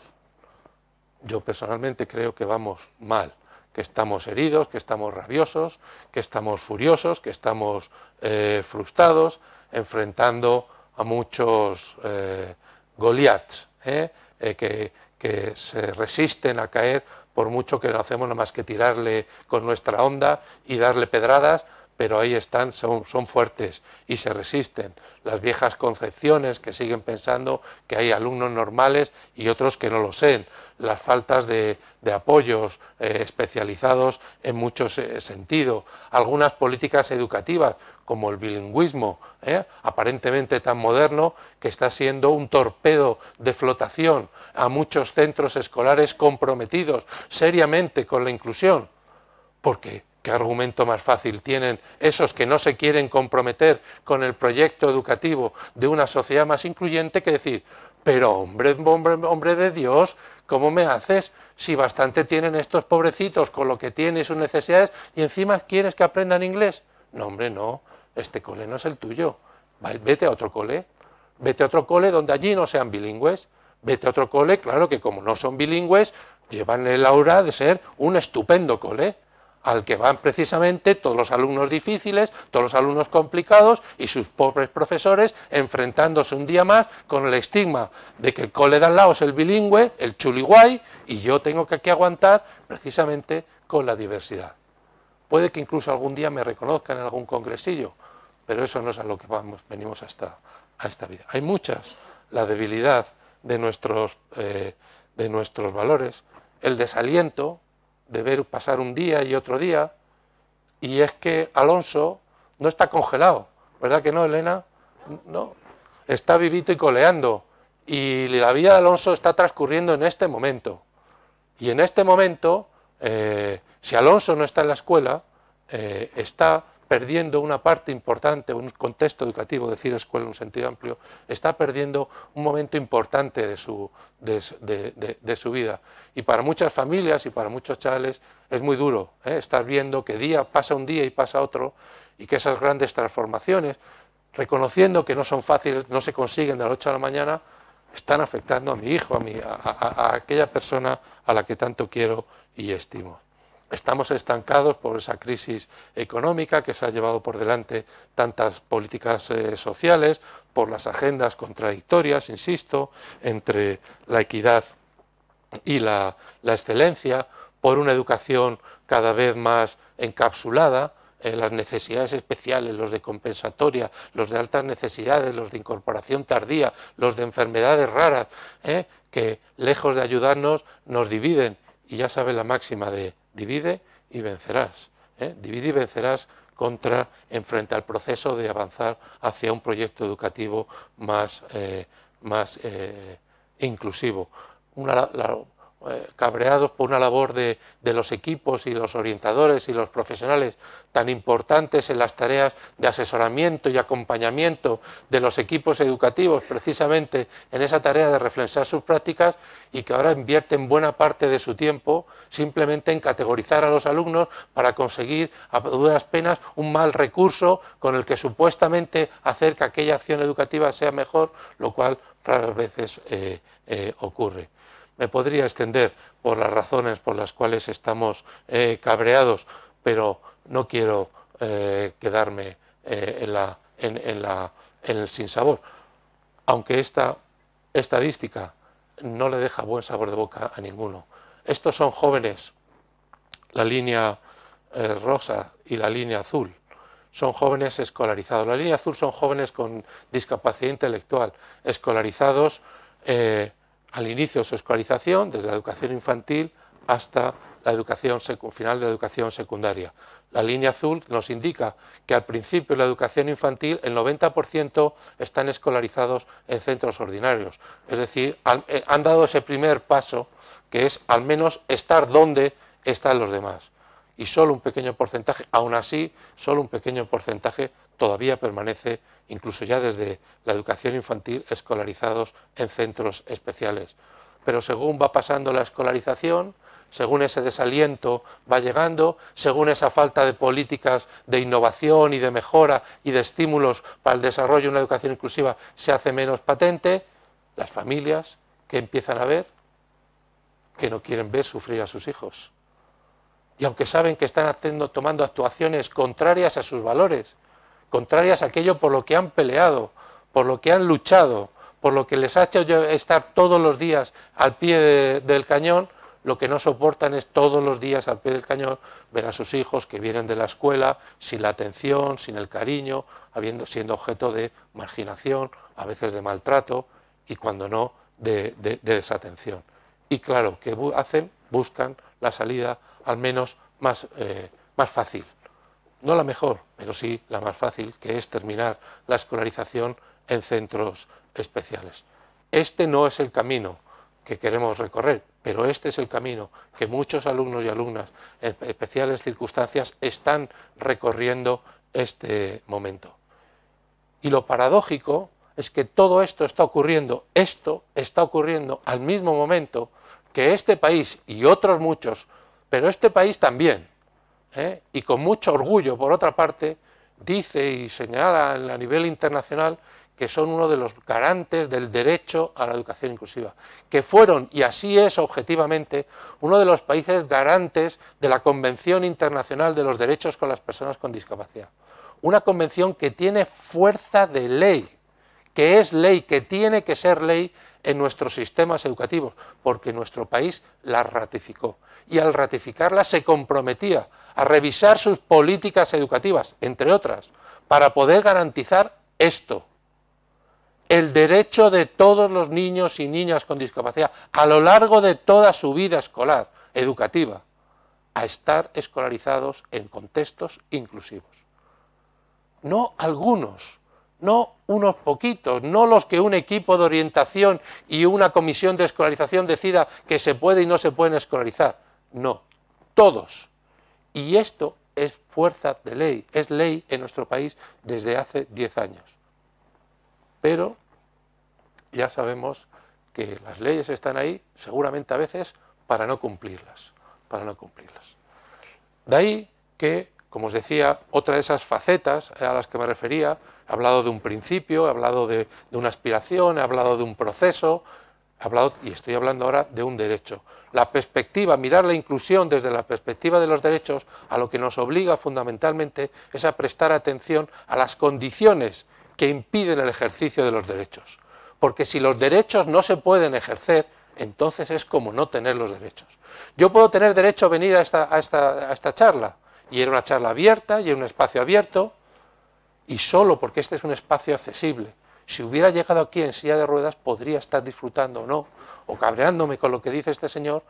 yo personalmente creo que vamos mal, que estamos heridos, que estamos rabiosos, que estamos furiosos, que estamos eh, frustrados, enfrentando a muchos eh, Goliaths ¿eh? Eh, que, se resisten a caer por mucho que no hacemos nada más que tirarle con nuestra onda y darle pedradas, pero ahí están, son, son, fuertes y se resisten. Las viejas concepciones que siguen pensando que hay alumnos normales y otros que no lo sean, las faltas de, apoyos eh, especializados en muchos sentidos, algunas políticas educativas como el bilingüismo, eh, aparentemente tan moderno, que está siendo un torpedo de flotación a muchos centros escolares comprometidos seriamente con la inclusión. Porque ¿Qué argumento más fácil tienen esos que no se quieren comprometer con el proyecto educativo de una sociedad más incluyente que decir, pero hombre, hombre, hombre de Dios, ¿cómo me haces? Si bastante tienen estos pobrecitos con lo que tienen y sus necesidades, y encima quieres que aprendan inglés. No, hombre, no, este cole no es el tuyo. Vete a otro cole, vete a otro cole donde allí no sean bilingües, vete a otro cole, claro que como no son bilingües, llevan el aura de ser un estupendo cole al que van precisamente todos los alumnos difíciles, todos los alumnos complicados y sus pobres profesores enfrentándose un día más con el estigma de que el cole de al lado es el bilingüe, el guay, y yo tengo que aquí aguantar precisamente con la diversidad. Puede que incluso algún día me reconozcan en algún congresillo, pero eso no es a lo que vamos, venimos a esta vida. Hay muchas, la debilidad de nuestros, eh, de nuestros valores, el desaliento, de ver pasar un día y otro día, y es que Alonso no está congelado, ¿verdad que no, Elena? No, está vivito y coleando, y la vida de Alonso está transcurriendo en este momento. Y en este momento, eh, si Alonso no está en la escuela, eh, está perdiendo una parte importante, un contexto educativo, decir escuela en un sentido amplio, está perdiendo un momento importante de su, vida. Y para muchas familias y para muchos chavales es muy duro ¿eh? estar viendo que día pasa un día y pasa otro y que esas grandes transformaciones, reconociendo que no son fáciles, no se consiguen de la noche a la mañana, están afectando a mi hijo, a aquella persona a la que tanto quiero y estimo estamos estancados por esa crisis económica que se ha llevado por delante tantas políticas eh, sociales, por las agendas contradictorias, insisto, entre la equidad y la, excelencia, por una educación cada vez más encapsulada, en eh, las necesidades especiales, los de compensatoria, los de altas necesidades, los de incorporación tardía, los de enfermedades raras, eh, que lejos de ayudarnos nos dividen y ya sabes la máxima de divide y vencerás. ¿eh? Divide y vencerás contra, al proceso de avanzar hacia un proyecto educativo más, eh, más eh, inclusivo. Eh, cabreados por una labor de, los equipos y los orientadores y los profesionales tan importantes en las tareas de asesoramiento y acompañamiento de los equipos educativos, precisamente en esa tarea de reflexionar sus prácticas y que ahora invierten buena parte de su tiempo simplemente en categorizar a los alumnos para conseguir a duras penas un mal recurso con el que supuestamente hacer que aquella acción educativa sea mejor, lo cual raras veces eh, eh, ocurre. Me podría extender por las razones por las cuales estamos eh, cabreados, pero no quiero eh, quedarme eh, en, el sinsabor. Aunque esta estadística no le deja buen sabor de boca a ninguno. Estos son jóvenes, la línea rosa y la línea azul son jóvenes escolarizados. La línea azul son jóvenes con discapacidad intelectual, escolarizados al inicio de su escolarización, desde la educación infantil hasta la educación final de la educación secundaria. La línea azul nos indica que al principio de la educación infantil el 90% están escolarizados en centros ordinarios, es decir, han, eh, han dado ese primer paso que es al menos estar donde están los demás. Y solo un pequeño porcentaje, aún así, solo un pequeño porcentaje todavía permanece incluso ya desde la educación infantil, escolarizados en centros especiales. Pero según va pasando la escolarización, según ese desaliento va llegando, según esa falta de políticas de innovación y de mejora y de estímulos para el desarrollo de una educación inclusiva se hace menos patente, las familias que empiezan a ver que no quieren ver sufrir a sus hijos. Y aunque saben que están haciendo, tomando actuaciones contrarias a sus valores, contrarias a aquello por lo que han peleado, por lo que han luchado, por lo que les ha hecho estar todos los días al pie del cañón, lo que no soportan es todos los días al pie del cañón ver a sus hijos que vienen de la escuela sin la atención, sin el cariño, habiendo, siendo objeto de marginación, a veces de maltrato y cuando no de, desatención. Y claro, ¿qué hacen? Buscan la salida al menos más eh, fácil no la mejor, pero sí la más fácil, que es terminar la escolarización en centros especiales. Este no es el camino que queremos recorrer, pero este es el camino que muchos alumnos y alumnas en especiales circunstancias están recorriendo este momento. Y lo paradójico es que todo esto está ocurriendo, esto está ocurriendo al mismo momento que este país y otros muchos, pero este país también ¿eh? y con mucho orgullo, por otra parte, dice y señala a nivel internacional que son uno de los garantes del derecho a la educación inclusiva, que fueron, y así es objetivamente, uno de los países garantes de la Convención Internacional de los Derechos con las Personas con Discapacidad. Una convención que tiene fuerza de ley, que es ley, que tiene que ser ley en nuestros sistemas educativos, porque nuestro país la ratificó. Y al ratificarla se comprometía a revisar sus políticas educativas, entre otras, para poder garantizar esto, el derecho de todos los niños y niñas con discapacidad a lo largo de toda su vida escolar, educativa, a estar escolarizados en contextos inclusivos. No algunos, no unos poquitos, no los que un equipo de orientación y una comisión de escolarización decida que se puede y no se pueden escolarizar, no, todos. Y esto es fuerza de ley, es ley en nuestro país desde hace 10 años. Pero ya sabemos que las leyes están ahí, seguramente a veces, para no cumplirlas, para no cumplirlas. De ahí que, como os decía, otra de esas facetas a las que me refería, He hablado de un principio, he hablado de, una aspiración, he hablado de un proceso, hablado, y estoy hablando ahora de un derecho. La perspectiva, mirar la inclusión desde la perspectiva de los derechos, a lo que nos obliga fundamentalmente es a prestar atención a las condiciones que impiden el ejercicio de los derechos. Porque si los derechos no se pueden ejercer, entonces es como no tener los derechos. Yo puedo tener derecho a venir a a esta charla, y era una charla abierta, y era un espacio abierto, y solo porque este es un espacio accesible. Si hubiera llegado aquí en silla de ruedas, podría estar disfrutando o no, o cabreándome con lo que dice este señor,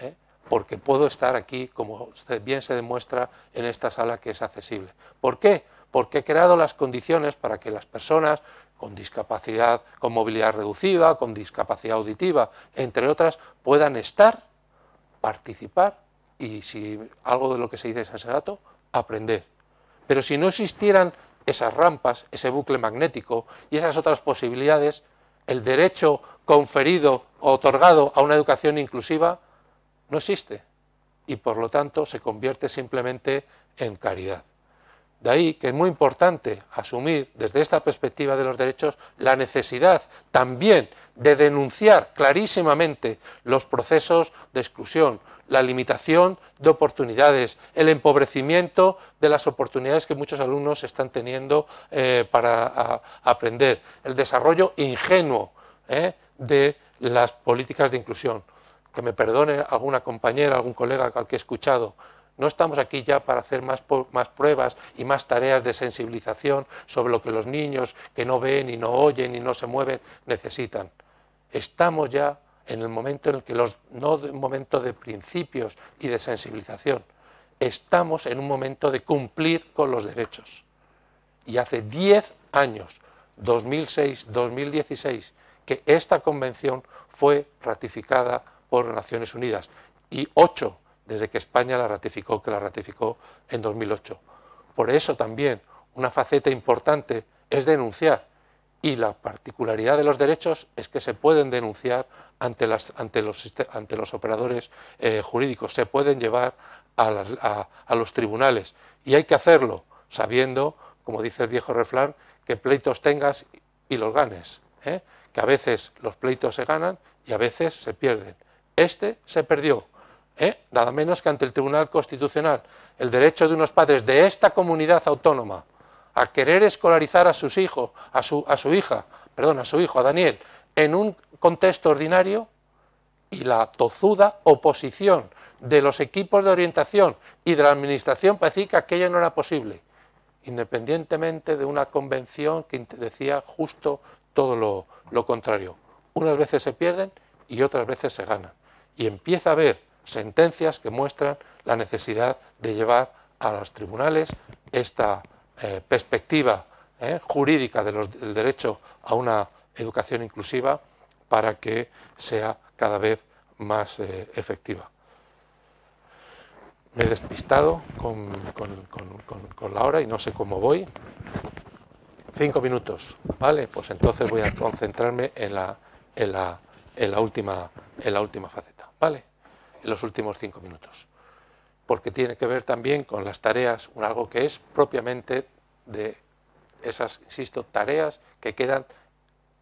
¿eh? porque puedo estar aquí, como bien se demuestra en esta sala que es accesible. ¿Por qué? Porque he creado las condiciones para que las personas con discapacidad, con movilidad reducida, con discapacidad auditiva, entre otras, puedan estar, participar y, si algo de lo que se dice es sensato, aprender. Pero si no existieran esas rampas, ese bucle magnético y esas otras posibilidades, el derecho conferido o otorgado a una educación inclusiva no existe y por lo tanto se convierte simplemente en caridad. De ahí que es muy importante asumir desde esta perspectiva de los derechos la necesidad también de denunciar clarísimamente los procesos de exclusión, la limitación de oportunidades, el empobrecimiento de las oportunidades que muchos alumnos están teniendo eh, para aprender, el desarrollo ingenuo eh, de las políticas de inclusión. Que me perdone alguna compañera, algún colega al que he escuchado, no estamos aquí ya para hacer más, pruebas y más tareas de sensibilización sobre lo que los niños que no ven y no oyen y no se mueven necesitan. Estamos ya en el momento en el que los, no en momento de principios y de sensibilización, estamos en un momento de cumplir con los derechos. Y hace 10 años, 2006-2016, que esta convención fue ratificada por Naciones Unidas y ocho desde que España la ratificó, que la ratificó en 2008. Por eso también una faceta importante es denunciar y la particularidad de los derechos es que se pueden denunciar ante, los, operadores eh, jurídicos, se pueden llevar a, los tribunales y hay que hacerlo sabiendo, como dice el viejo refrán, que pleitos tengas y los ganes, ¿eh? que a veces los pleitos se ganan y a veces se pierden. Este se perdió, ¿Eh? nada menos que ante el Tribunal Constitucional, el derecho de unos padres de esta comunidad autónoma a querer escolarizar a sus hijos, a su, a su hija, perdón, a su hijo, a Daniel, en un contexto ordinario, y la tozuda oposición de los equipos de orientación y de la administración para que aquello no era posible, independientemente de una convención que decía justo todo lo, lo contrario. Unas veces se pierden y otras veces se ganan. Y empieza a ver sentencias que muestran la necesidad de llevar a los tribunales esta eh, perspectiva eh, jurídica del derecho a una educación inclusiva para que sea cada vez más eh, efectiva. Me he despistado con, la hora y no sé cómo voy. Cinco minutos, ¿vale? Pues entonces voy a concentrarme en la, última, en la última faceta, ¿vale? en los últimos cinco minutos, porque tiene que ver también con las tareas, algo que es propiamente de esas, insisto, tareas que quedan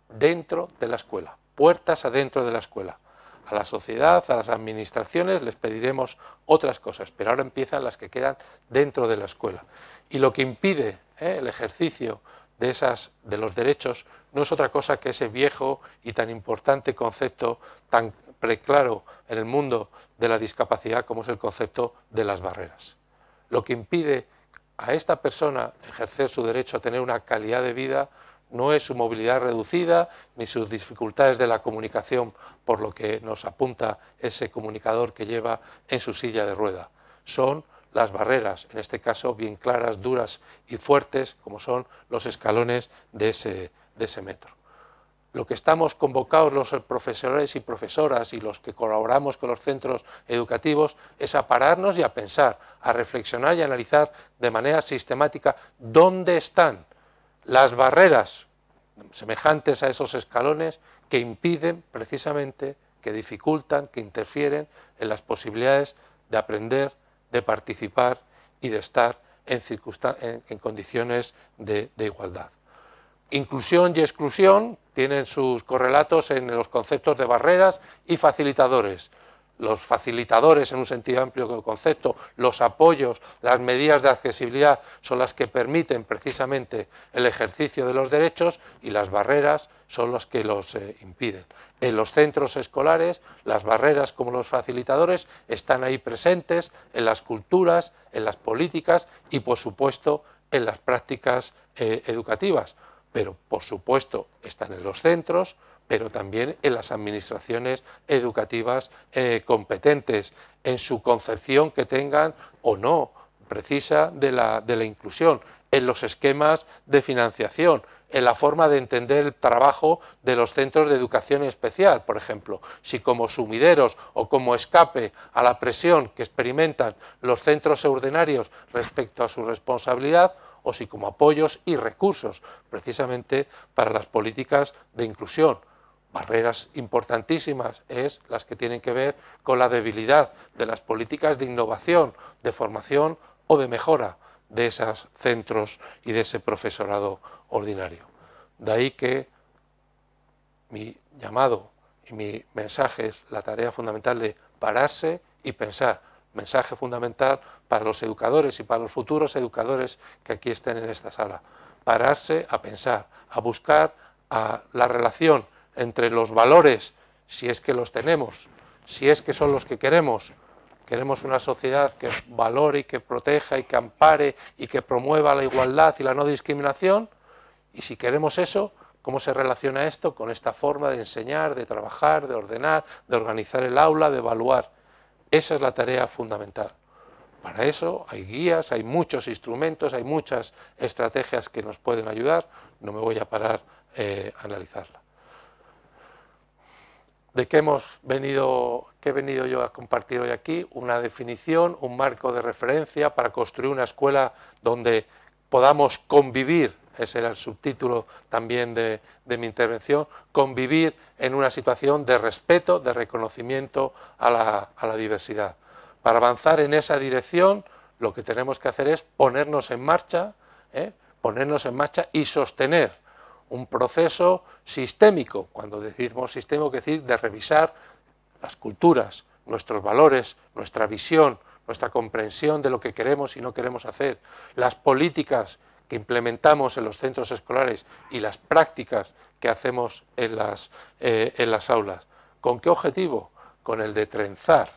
dentro de la escuela, puertas adentro de la escuela. A la sociedad, a las administraciones les pediremos otras cosas, pero ahora empiezan las que quedan dentro de la escuela. Y lo que impide eh, el ejercicio de, esas, de los derechos no es otra cosa que ese viejo y tan importante concepto tan preclaro en el mundo de la discapacidad, como es el concepto de las barreras. Lo que impide a esta persona ejercer su derecho a tener una calidad de vida no es su movilidad reducida ni sus dificultades de la comunicación, por lo que nos apunta ese comunicador que lleva en su silla de rueda. Son las barreras, en este caso bien claras, duras y fuertes, como son los escalones de ese, metro lo que estamos convocados los profesores y profesoras y los que colaboramos con los centros educativos es a pararnos y a pensar, a reflexionar y a analizar de manera sistemática dónde están las barreras semejantes a esos escalones que impiden precisamente, que dificultan, que interfieren en las posibilidades de aprender, de participar y de estar en, en condiciones de igualdad. Inclusión y exclusión tienen sus correlatos en los conceptos de barreras y facilitadores. Los facilitadores, en un sentido amplio del concepto, los apoyos, las medidas de accesibilidad son las que permiten precisamente el ejercicio de los derechos y las barreras son las que los eh, impiden. En los centros escolares, las barreras como los facilitadores están ahí presentes en las culturas, en las políticas y, por supuesto, en las prácticas eh, educativas pero por supuesto están en los centros, pero también en las administraciones educativas eh, competentes, en su concepción que tengan o no precisa de la inclusión, en los esquemas de financiación, en la forma de entender el trabajo de los centros de educación especial, por ejemplo. Si como sumideros o como escape a la presión que experimentan los centros ordinarios respecto a su responsabilidad, o si como apoyos y recursos precisamente para las políticas de inclusión. Barreras importantísimas es las que tienen que ver con la debilidad de las políticas de innovación, de formación o de mejora de esos centros y de ese profesorado ordinario. De ahí que mi llamado y mi mensaje es la tarea fundamental de pararse y pensar. Mensaje fundamental para los educadores y para los futuros educadores que aquí estén en esta sala. Pararse a pensar, a buscar a la relación entre los valores, si es que los tenemos, si es que son los que queremos. Queremos una sociedad que valore y que proteja y que ampare y que promueva la igualdad y la no discriminación. Y si queremos eso, ¿cómo se relaciona esto con esta forma de enseñar, de trabajar, de ordenar, de organizar el aula, de evaluar? Esa es la tarea fundamental. Para eso hay guías, hay muchos instrumentos, hay muchas estrategias que nos pueden ayudar, no me voy a parar eh, a analizarla. ¿De qué, hemos venido, he venido yo a compartir hoy aquí? Una definición, un marco de referencia para construir una escuela donde podamos convivir, ese era el subtítulo también de, mi intervención, convivir en una situación de respeto, de reconocimiento a la diversidad. Para avanzar en esa dirección, lo que tenemos que hacer es ponernos en marcha, ¿eh? ponernos en marcha y sostener un proceso sistémico, cuando decimos sistémico, es decir de revisar las culturas, nuestros valores, nuestra visión, nuestra comprensión de lo que queremos y no queremos hacer, las políticas que implementamos en los centros escolares y las prácticas que hacemos en las, eh, en las aulas. ¿Con qué objetivo? Con el de trenzar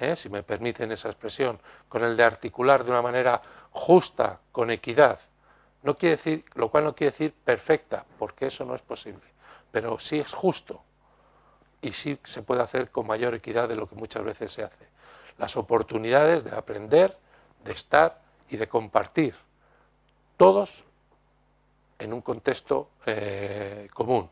¿eh? si me permiten esa expresión, con el de articular de una manera justa, con equidad. No quiere decir, lo cual no quiere decir perfecta, porque eso no es posible, pero sí es justo y sí se puede hacer con mayor equidad de lo que muchas veces se hace. Las oportunidades de aprender, de estar y de compartir, todos en un contexto eh, común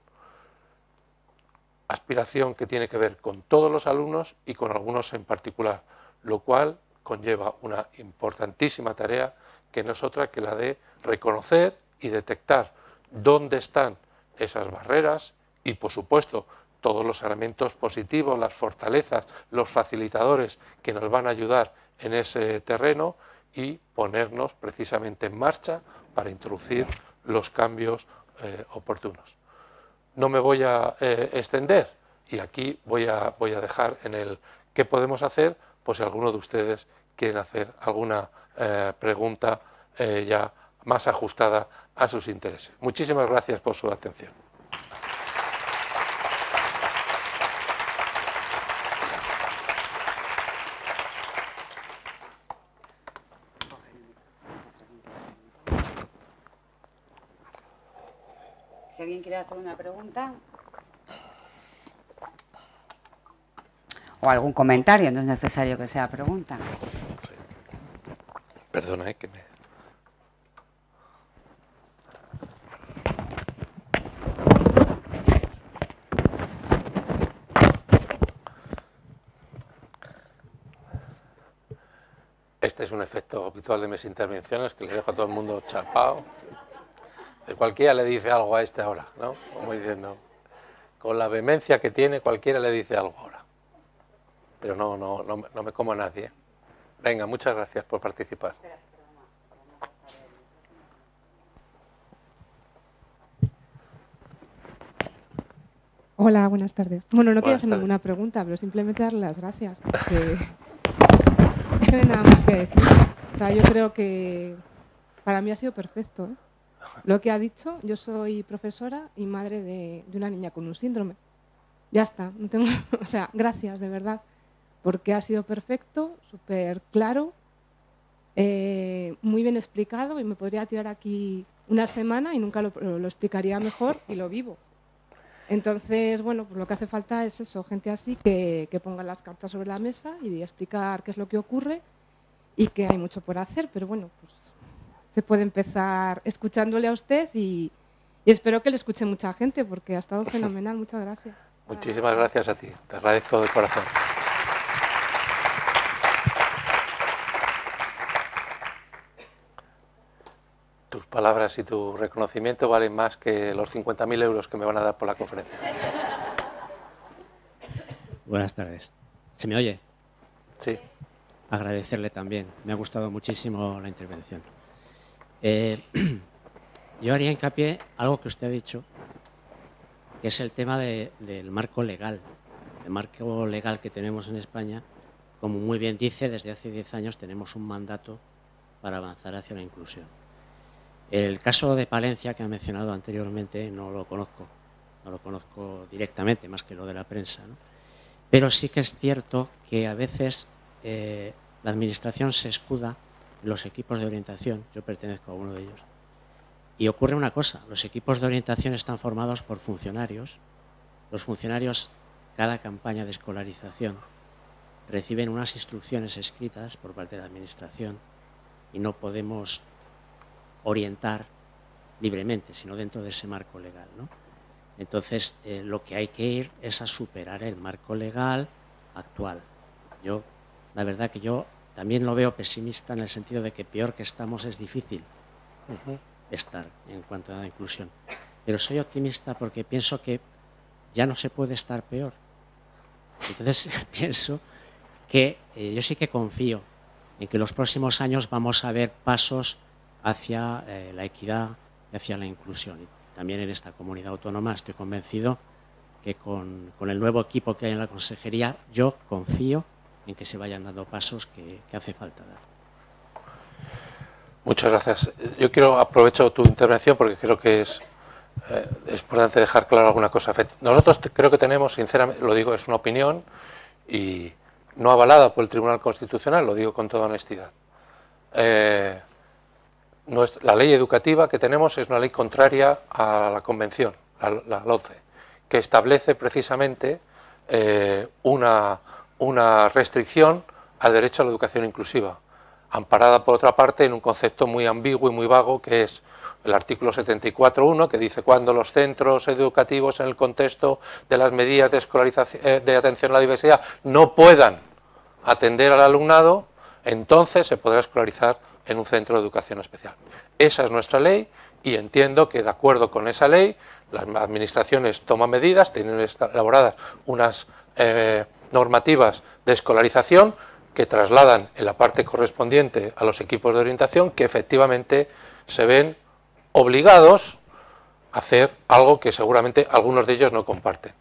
aspiración que tiene que ver con todos los alumnos y con algunos en particular, lo cual conlleva una importantísima tarea que no es otra que la de reconocer y detectar dónde están esas barreras y, por supuesto, todos los elementos positivos, las fortalezas, los facilitadores que nos van a ayudar en ese terreno y ponernos precisamente en marcha para introducir los cambios eh, oportunos no me voy a eh, extender y aquí voy a, dejar en el qué podemos hacer, pues si alguno de ustedes quiere hacer alguna eh, pregunta eh, ya más ajustada a sus intereses. Muchísimas gracias por su atención. pregunta? O algún comentario, no es necesario que sea pregunta. Sí. Perdona, eh, que me... Este es un efecto habitual de mis intervenciones que le dejo a todo el mundo chapado cualquiera le dice algo a este ahora, ¿no? Como diciendo, con la vehemencia que tiene, cualquiera le dice algo ahora. Pero no, no, no, me como a nadie. ¿eh? Venga, muchas gracias por participar. Hola, buenas tardes. Bueno, no quiero hacer ninguna pregunta, pero simplemente darle las gracias. no hay nada más que decir. O sea, yo creo que para mí ha sido perfecto. ¿eh? Lo que ha dicho, yo soy profesora y madre de, una niña con un síndrome. Ya está, no tengo, o sea, gracias de verdad, porque ha sido perfecto, súper claro, eh, muy bien explicado y me podría tirar aquí una semana y nunca lo, explicaría mejor y lo vivo. Entonces, bueno, pues lo que hace falta es eso, gente así que, que, ponga las cartas sobre la mesa y explicar qué es lo que ocurre y que hay mucho por hacer, pero bueno, pues se puede empezar escuchándole a usted y, espero que le escuche mucha gente porque ha estado fenomenal. Muchas gracias. Muchísimas gracias a ti. Te agradezco de corazón. Tus palabras y tu reconocimiento valen más que los 50.000 euros que me van a dar por la conferencia. Buenas tardes. ¿Se me oye? Sí. Agradecerle también. Me ha gustado muchísimo la intervención. Eh, yo haría hincapié algo que usted ha dicho, que es el tema del marco legal. El marco legal que tenemos en España, como muy bien dice, desde hace 10 años tenemos un mandato para avanzar hacia la inclusión. El caso de Palencia que ha mencionado anteriormente no lo conozco, no lo conozco directamente más que lo de la prensa, pero sí que es cierto que a veces eh, la Administración se escuda los equipos de orientación, yo pertenezco a uno de ellos, y ocurre una cosa, los equipos de orientación están formados por funcionarios, los funcionarios cada campaña de escolarización reciben unas instrucciones escritas por parte de la Administración y no podemos orientar libremente, sino dentro de ese marco legal. Entonces, eh, lo que hay que ir es a superar el marco legal actual. Yo, la verdad que yo también lo veo pesimista en el sentido de que peor que estamos es difícil estar en cuanto a la inclusión. Pero soy optimista porque pienso que ya no se puede estar peor. Entonces pienso que eh, yo sí que confío en que los próximos años vamos a ver pasos hacia eh, la equidad y hacia la inclusión. también en esta comunidad autónoma estoy convencido que con el nuevo equipo que hay en la consejería, yo confío en que se vayan dando pasos que, hace falta dar. Muchas gracias. Yo quiero aprovecho tu intervención porque creo que es, eh, importante dejar claro alguna cosa. Nosotros creo que tenemos, sinceramente, lo digo, es una opinión y no avalada por el Tribunal Constitucional, lo digo con toda honestidad. Eh, la ley educativa que tenemos es una ley contraria a la Convención, la, la 11, e, que establece precisamente eh, una una restricción al derecho a la educación inclusiva, amparada por otra parte en un concepto muy ambiguo y muy vago que es el artículo 74.1 que dice cuando los centros educativos en el contexto de las medidas de, escolarización, eh, de atención a la diversidad no puedan atender al alumnado, entonces se podrá escolarizar en un centro de educación especial. Esa es nuestra ley y entiendo que de acuerdo con esa ley las administraciones toman medidas, tienen elaboradas unas eh, normativas de escolarización que trasladan en la parte correspondiente a los equipos de orientación que efectivamente se ven obligados a hacer algo que seguramente algunos de ellos no comparten.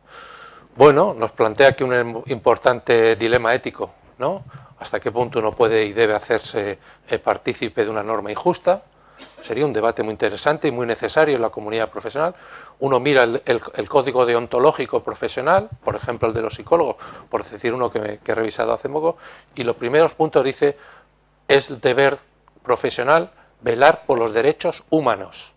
Bueno, nos plantea aquí un em, importante dilema ético, ¿no? ¿Hasta qué punto uno puede y debe hacerse eh, partícipe de una norma injusta? Sería un debate muy interesante y muy necesario en la comunidad profesional uno mira el, código deontológico profesional, por ejemplo el de los psicólogos, por decir uno que, he revisado hace poco, y los primeros puntos dice, es el deber profesional velar por los derechos humanos.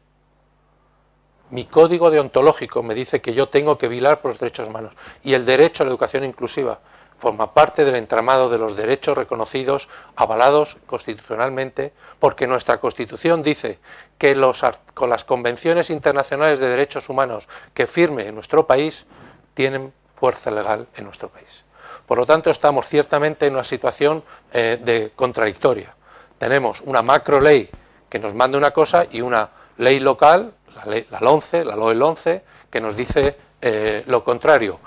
Mi código deontológico me dice que yo tengo que velar por los derechos humanos y el derecho a la educación inclusiva forma parte del entramado de los derechos reconocidos, avalados constitucionalmente, porque nuestra Constitución dice que los, con las convenciones internacionales de derechos humanos que firme en nuestro país tienen fuerza legal en nuestro país. Por lo tanto, estamos ciertamente en una situación eh, de contradictoria. Tenemos una macro ley que nos manda una cosa y una ley local, la, ley, la la LOE 11, que nos dice eh, lo contrario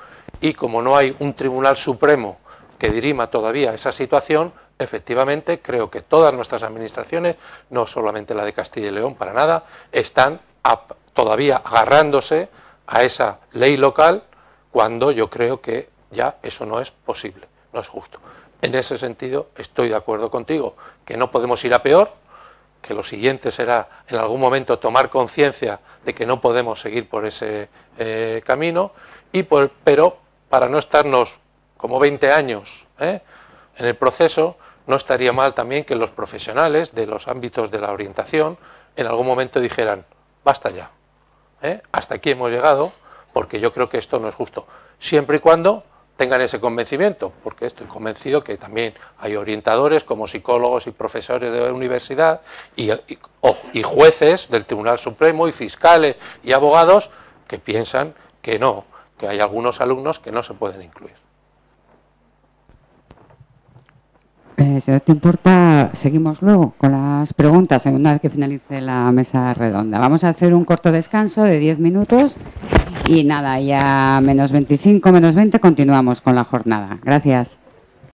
y como no hay un Tribunal Supremo que dirima todavía esa situación, efectivamente creo que todas nuestras administraciones, no solamente la de Castilla y León para nada, están todavía agarrándose a esa ley local cuando yo creo que ya eso no es posible, no es justo. En ese sentido estoy de acuerdo contigo, que no podemos ir a peor, que lo siguiente será en algún momento tomar conciencia de que no podemos seguir por ese eh, camino, y por, pero para no estarnos como 20 años ¿eh? en el proceso, no estaría mal también que los profesionales de los ámbitos de la orientación en algún momento dijeran, basta ya, ¿eh? hasta aquí hemos llegado, porque yo creo que esto no es justo, siempre y cuando tengan ese convencimiento, porque estoy convencido que también hay orientadores como psicólogos y profesores de la universidad y jueces del Tribunal Supremo y fiscales y abogados que piensan que no, que hay algunos alumnos que no se pueden incluir. Eh, si no te importa, seguimos luego con las preguntas una vez que finalice la mesa redonda. Vamos a hacer un corto descanso de 10 minutos y nada, ya menos 25, menos 20 continuamos con la jornada. Gracias.